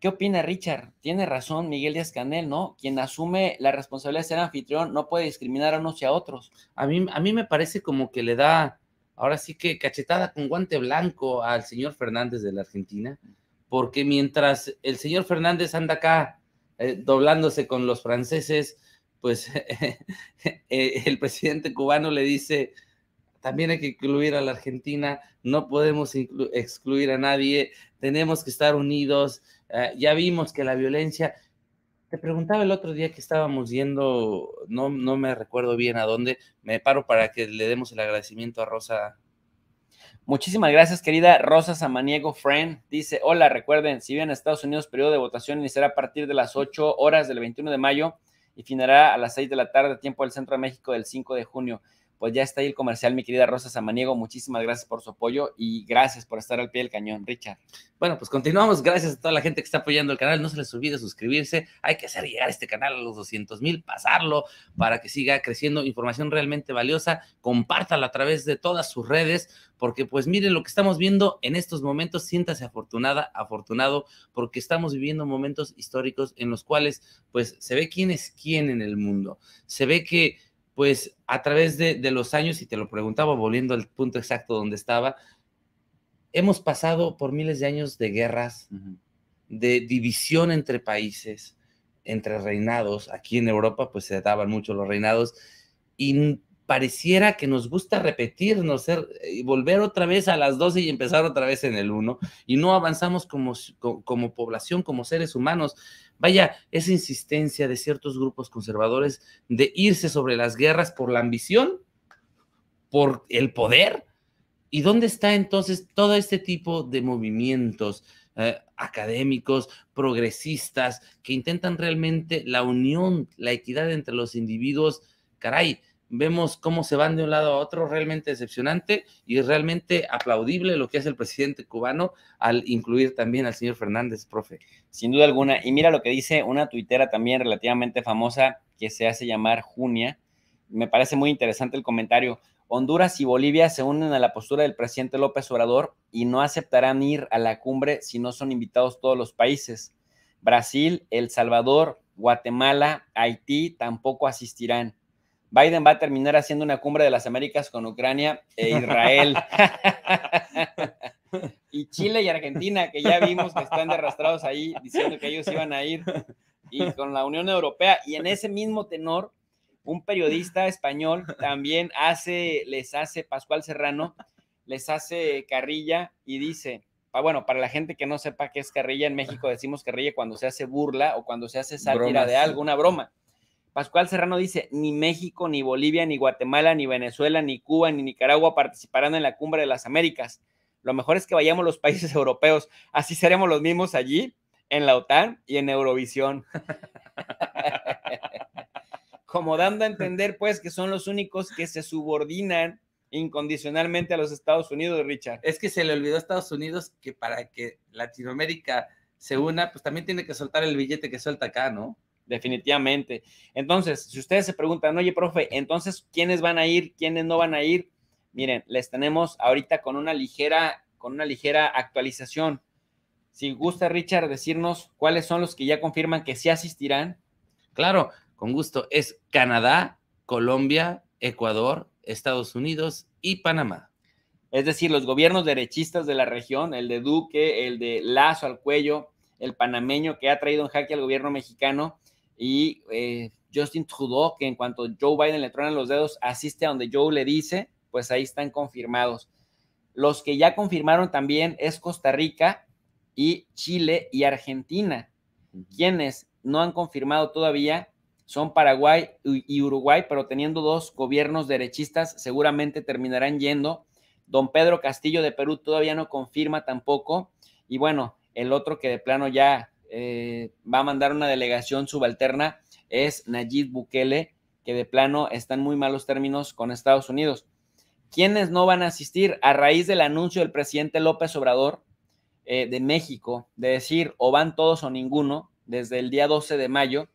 ¿Qué opina Richard? Tiene razón Miguel Díaz Canel, ¿no? Quien asume la responsabilidad de ser anfitrión no puede discriminar a unos y a otros. A mí, a mí me parece como que le da, ahora sí que cachetada con guante blanco al señor Fernández de la Argentina, porque mientras el señor Fernández anda acá eh, doblándose con los franceses, pues eh, eh, el presidente cubano le dice, también hay que incluir a la Argentina, no podemos excluir a nadie, tenemos que estar unidos eh, ya vimos que la violencia, te preguntaba el otro día que estábamos yendo, no, no me recuerdo bien a dónde, me paro para que le demos el agradecimiento a Rosa. Muchísimas gracias, querida Rosa Samaniego Friend. Dice, hola, recuerden, si bien Estados Unidos periodo de votación iniciará a partir de las 8 horas del 21 de mayo y finará a las 6 de la tarde, tiempo del Centro de México del 5 de junio pues ya está ahí el comercial, mi querida Rosa Samaniego. Muchísimas gracias por su apoyo y gracias por estar al pie del cañón, Richard. Bueno, pues continuamos. Gracias a toda la gente que está apoyando el canal. No se les olvide suscribirse. Hay que hacer llegar este canal a los 200 mil, pasarlo para que siga creciendo. Información realmente valiosa. Compártala a través de todas sus redes, porque pues miren lo que estamos viendo en estos momentos. Siéntase afortunada, afortunado, porque estamos viviendo momentos históricos en los cuales pues se ve quién es quién en el mundo. Se ve que pues a través de, los años, y te lo preguntaba volviendo al punto exacto donde estaba, hemos pasado por miles de años de guerras, de división entre países, entre reinados. Aquí en Europa, pues se daban mucho los reinados. Y pareciera que nos gusta repetirnos, ser, y volver otra vez a las 12 y empezar otra vez en el 1, y no avanzamos como, como, población, como seres humanos. Vaya, esa insistencia de ciertos grupos conservadores de irse sobre las guerras por la ambición, por el poder. ¿Y dónde está entonces todo este tipo de movimientos eh, académicos, progresistas, que intentan realmente la unión, la equidad entre los individuos? Caray, vemos cómo se van de un lado a otro, realmente decepcionante y realmente aplaudible lo que hace el presidente cubano al incluir también al señor Fernández, profe. Sin duda alguna. Y mira lo que dice una tuitera también relativamente famosa que se hace llamar Junia. Me parece muy interesante el comentario. Honduras y Bolivia se unen a la postura del presidente López Obrador y no aceptarán ir a la cumbre si no son invitados todos los países. Brasil, El Salvador, Guatemala, Haití tampoco asistirán. Biden va a terminar haciendo una cumbre de las Américas con Ucrania e Israel. y Chile y Argentina, que ya vimos que están arrastrados ahí diciendo que ellos iban a ir, y con la Unión Europea. Y en ese mismo tenor, un periodista español también hace, les hace, Pascual Serrano, les hace carrilla y dice, bueno, para la gente que no sepa qué es carrilla, en México decimos carrilla cuando se hace burla o cuando se hace sátira de algo, una broma. Pascual Serrano dice, ni México, ni Bolivia, ni Guatemala, ni Venezuela, ni Cuba, ni Nicaragua participarán en la cumbre de las Américas. Lo mejor es que vayamos los países europeos. Así seremos los mismos allí, en la OTAN y en Eurovisión. Como dando a entender, pues, que son los únicos que se subordinan incondicionalmente a los Estados Unidos, Richard. Es que se le olvidó a Estados Unidos que para que Latinoamérica se una, pues también tiene que soltar el billete que suelta acá, ¿no? definitivamente. Entonces, si ustedes se preguntan, oye, profe, entonces, ¿quiénes van a ir? ¿Quiénes no van a ir? Miren, les tenemos ahorita con una ligera, con una ligera actualización. Si gusta, Richard, decirnos cuáles son los que ya confirman que sí asistirán. Claro, con gusto. Es Canadá, Colombia, Ecuador, Estados Unidos y Panamá. Es decir, los gobiernos derechistas de la región, el de Duque, el de Lazo al cuello, el panameño que ha traído en jaque al gobierno mexicano, y eh, Justin Trudeau, que en cuanto Joe Biden le truenan los dedos, asiste a donde Joe le dice, pues ahí están confirmados. Los que ya confirmaron también es Costa Rica y Chile y Argentina. Quienes no han confirmado todavía son Paraguay y Uruguay, pero teniendo dos gobiernos derechistas, seguramente terminarán yendo. Don Pedro Castillo de Perú todavía no confirma tampoco. Y bueno, el otro que de plano ya eh, va a mandar una delegación subalterna es Nayib Bukele, que de plano está en muy malos términos con Estados Unidos. ¿Quiénes no van a asistir a raíz del anuncio del presidente López Obrador eh, de México de decir o van todos o ninguno desde el día 12 de mayo?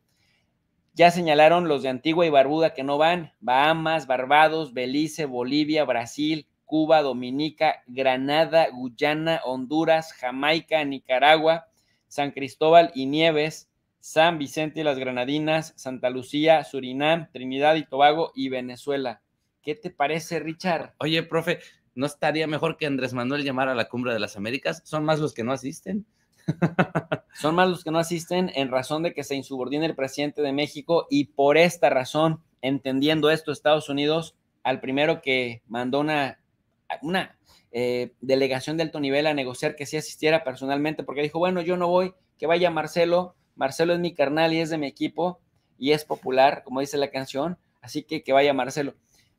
Ya señalaron los de Antigua y Barbuda que no van, Bahamas, Barbados, Belice, Bolivia, Brasil, Cuba, Dominica, Granada, Guyana, Honduras, Jamaica, Nicaragua, San Cristóbal y Nieves, San Vicente y las Granadinas, Santa Lucía, Surinam, Trinidad y Tobago y Venezuela. ¿Qué te parece, Richard? Oye, profe, ¿no estaría mejor que Andrés Manuel llamara a la Cumbre de las Américas? Son más los que no asisten. Son más los que no asisten en razón de que se insubordina el presidente de México y por esta razón, entendiendo esto, Estados Unidos, al primero que mandó una eh, delegación de alto nivel a negociar que sí asistiera personalmente, porque dijo, bueno, yo no voy, que vaya Marcelo, Marcelo es mi carnal y es de mi equipo y es popular, como dice la canción, así que que vaya Marcelo.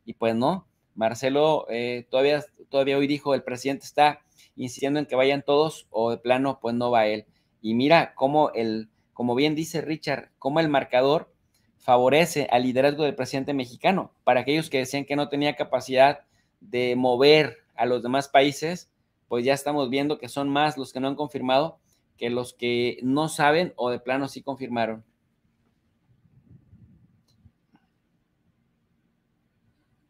Y pues no, Marcelo eh, todavía, todavía hoy dijo, el presidente está insistiendo en que vayan todos o de plano pues no va él. Y mira cómo el, como bien dice Richard, cómo el marcador favorece al liderazgo del presidente mexicano. Para aquellos que decían que no tenía capacidad de mover a los demás países, pues ya estamos viendo que son más los que no han confirmado que los que no saben o de plano sí confirmaron.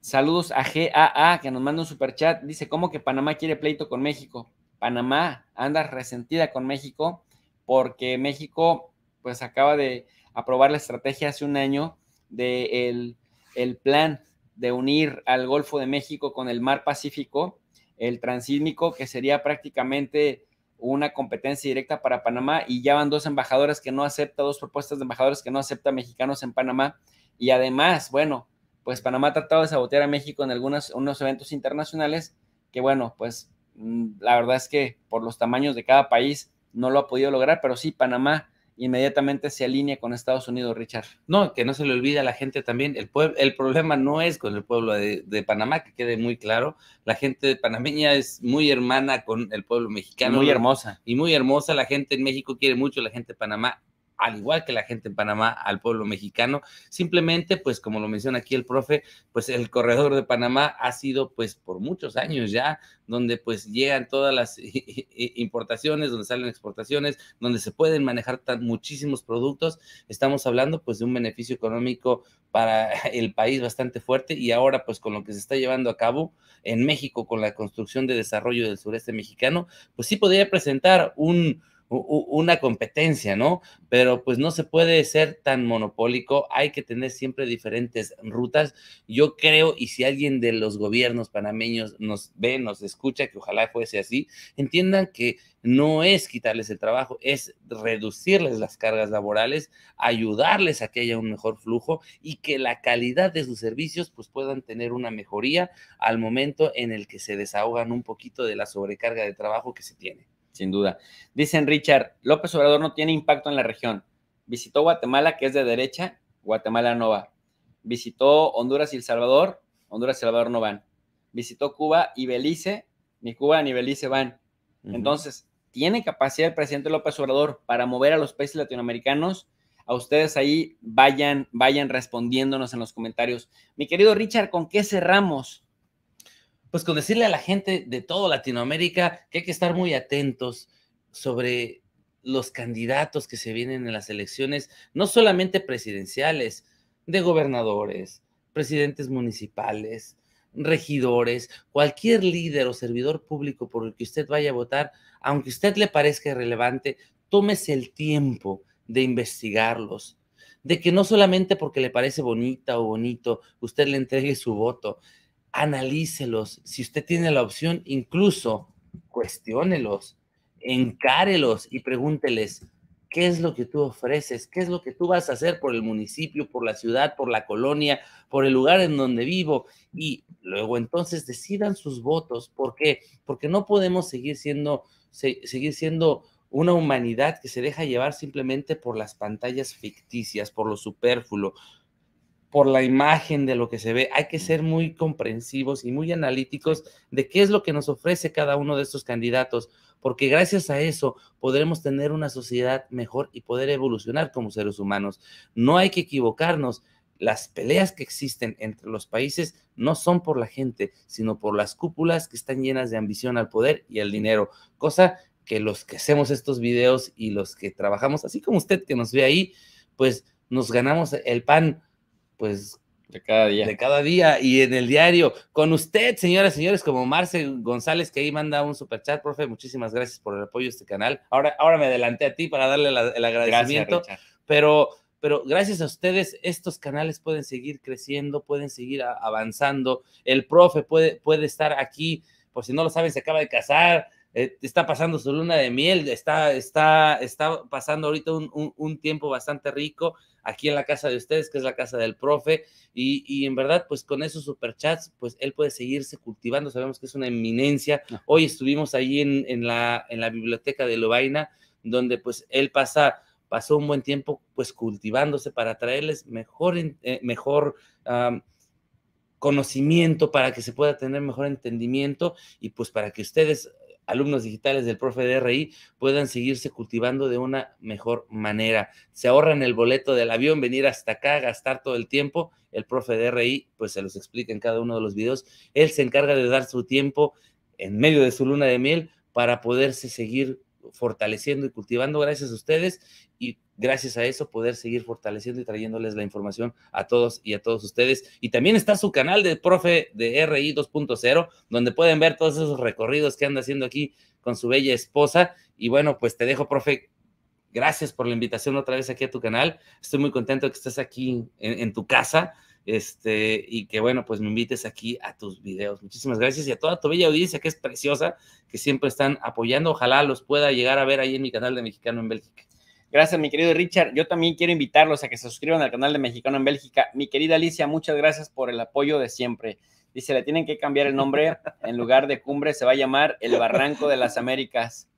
Saludos a GAA que nos manda un super chat Dice, ¿cómo que Panamá quiere pleito con México? Panamá anda resentida con México porque México pues acaba de aprobar la estrategia hace un año del el plan de unir al Golfo de México con el Mar Pacífico, el transísmico, que sería prácticamente una competencia directa para Panamá y ya van dos embajadoras que no acepta, dos propuestas de embajadores que no acepta mexicanos en Panamá. Y además, bueno, pues Panamá ha tratado de sabotear a México en algunos unos eventos internacionales que, bueno, pues mm, la verdad es que por los tamaños de cada país no lo ha podido lograr, pero sí, Panamá inmediatamente se alinea con Estados Unidos, Richard. No, que no se le olvide a la gente también, el, el problema no es con el pueblo de, Panamá, que quede muy claro, la gente panameña es muy hermana con el pueblo mexicano. Muy hermosa. Y muy hermosa, la gente en México quiere mucho la gente de Panamá, al igual que la gente en Panamá, al pueblo mexicano. Simplemente, pues como lo menciona aquí el profe, pues el corredor de Panamá ha sido pues por muchos años ya, donde pues llegan todas las importaciones, donde salen exportaciones, donde se pueden manejar tan muchísimos productos. Estamos hablando pues de un beneficio económico para el país bastante fuerte y ahora pues con lo que se está llevando a cabo en México con la construcción de desarrollo del sureste mexicano, pues sí podría presentar un una competencia, ¿no? Pero pues no se puede ser tan monopólico, hay que tener siempre diferentes rutas. Yo creo, y si alguien de los gobiernos panameños nos ve, nos escucha, que ojalá fuese así, entiendan que no es quitarles el trabajo, es reducirles las cargas laborales, ayudarles a que haya un mejor flujo y que la calidad de sus servicios pues puedan tener una mejoría al momento en el que se desahogan un poquito de la sobrecarga de trabajo que se tiene sin duda. Dicen Richard, López Obrador no tiene impacto en la región. Visitó Guatemala, que es de derecha, Guatemala no va. Visitó Honduras y El Salvador, Honduras y El Salvador no van. Visitó Cuba y Belice, ni Cuba ni Belice van. Entonces, ¿tiene capacidad el presidente López Obrador para mover a los países latinoamericanos? A ustedes ahí vayan, vayan respondiéndonos en los comentarios. Mi querido Richard, ¿con qué cerramos? pues con decirle a la gente de toda Latinoamérica que hay que estar muy atentos sobre los candidatos que se vienen en las elecciones, no solamente presidenciales, de gobernadores, presidentes municipales, regidores, cualquier líder o servidor público por el que usted vaya a votar, aunque usted le parezca irrelevante, tómese el tiempo de investigarlos, de que no solamente porque le parece bonita o bonito, usted le entregue su voto, analícelos. Si usted tiene la opción, incluso cuestiónelos, encárelos y pregúnteles, ¿qué es lo que tú ofreces? ¿Qué es lo que tú vas a hacer por el municipio, por la ciudad, por la colonia, por el lugar en donde vivo? Y luego entonces decidan sus votos. ¿Por qué? Porque no podemos seguir siendo, seguir siendo una humanidad que se deja llevar simplemente por las pantallas ficticias, por lo superfluo, por la imagen de lo que se ve. Hay que ser muy comprensivos y muy analíticos de qué es lo que nos ofrece cada uno de estos candidatos, porque gracias a eso podremos tener una sociedad mejor y poder evolucionar como seres humanos. No hay que equivocarnos. Las peleas que existen entre los países no son por la gente, sino por las cúpulas que están llenas de ambición al poder y al dinero, cosa que los que hacemos estos videos y los que trabajamos, así como usted que nos ve ahí, pues nos ganamos el pan pues de cada día. De cada día y en el diario. Con usted, señoras y señores, como Marce González, que ahí manda un super chat, profe, muchísimas gracias por el apoyo a este canal. Ahora, ahora me adelanté a ti para darle el agradecimiento. pero, pero gracias a ustedes, estos canales pueden seguir creciendo, pueden seguir avanzando. El profe puede, puede estar aquí, por si no lo saben, se acaba de casar eh, está pasando su luna de miel, está, está, está pasando ahorita un, tiempo bastante rico aquí en la casa de ustedes, que es la casa del profe, y, en verdad, pues con esos superchats, pues él puede seguirse cultivando, sabemos que es una eminencia. Ah. Hoy estuvimos ahí en, la, en la biblioteca de Lobaina, donde pues él pasa pasó un buen tiempo pues cultivándose para traerles mejor, eh, mejor conocimiento, para que se pueda tener mejor entendimiento y pues para que ustedes alumnos digitales del profe de RI puedan seguirse cultivando de una mejor manera. Se ahorran el boleto del avión, venir hasta acá, gastar todo el tiempo. El profe de RI, pues se los explica en cada uno de los videos. Él se encarga de dar su tiempo en medio de su luna de miel para poderse seguir fortaleciendo y cultivando gracias a ustedes y gracias a eso poder seguir fortaleciendo y trayéndoles la información a todos y a todos ustedes. Y también está su canal de profe de RI 2.0, donde pueden ver todos esos recorridos que anda haciendo aquí con su bella esposa. Y bueno, pues te dejo, profe. Gracias por la invitación otra vez aquí a tu canal. Estoy muy contento que estés aquí en, tu casa este, y que bueno, pues me invites aquí a tus videos. Muchísimas gracias y a toda tu bella audiencia que es preciosa, que siempre están apoyando. Ojalá los pueda llegar a ver ahí en mi canal de Mexicano en Bélgica. Gracias, mi querido Richard. Yo también quiero invitarlos a que se suscriban al canal de Mexicano en Bélgica. Mi querida Alicia, muchas gracias por el apoyo de siempre. Dice, le tienen que cambiar el nombre. En lugar de cumbre se va a llamar el Barranco de las Américas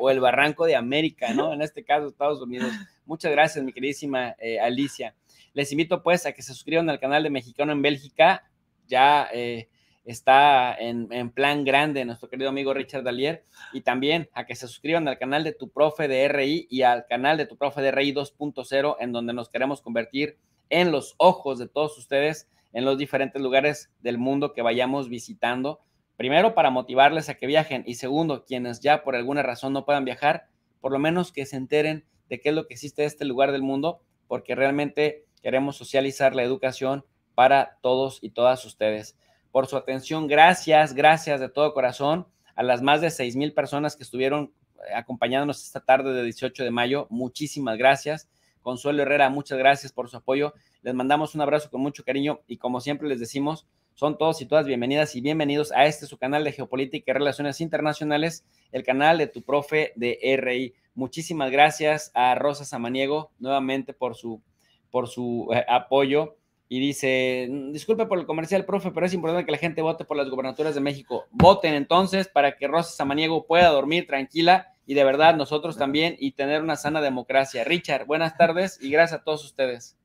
o el Barranco de América, ¿no? En este caso, Estados Unidos. Muchas gracias, mi queridísima eh, Alicia. Les invito pues a que se suscriban al canal de Mexicano en Bélgica. Ya eh, está en, plan grande nuestro querido amigo Richard Dalier y también a que se suscriban al canal de tu profe de RI y al canal de tu profe de RI 2.0 en donde nos queremos convertir en los ojos de todos ustedes en los diferentes lugares del mundo que vayamos visitando. Primero, para motivarles a que viajen y segundo, quienes ya por alguna razón no puedan viajar, por lo menos que se enteren de qué es lo que existe en este lugar del mundo, porque realmente queremos socializar la educación para todos y todas ustedes por su atención. Gracias, gracias de todo corazón a las más de seis mil personas que estuvieron eh, acompañándonos esta tarde de 18 de mayo. Muchísimas gracias. Consuelo Herrera, muchas gracias por su apoyo. Les mandamos un abrazo con mucho cariño y como siempre les decimos, son todos y todas bienvenidas y bienvenidos a este su canal de Geopolítica y Relaciones Internacionales, el canal de tu profe de RI. Muchísimas gracias a Rosa Samaniego nuevamente por su, por su eh, apoyo y dice, mm, disculpe por el comercial, profe, pero es importante que la gente vote por las gobernaturas de México. Voten entonces para que Rosa Samaniego pueda dormir tranquila y de verdad nosotros también y tener una sana democracia. Richard, buenas tardes y gracias a todos ustedes.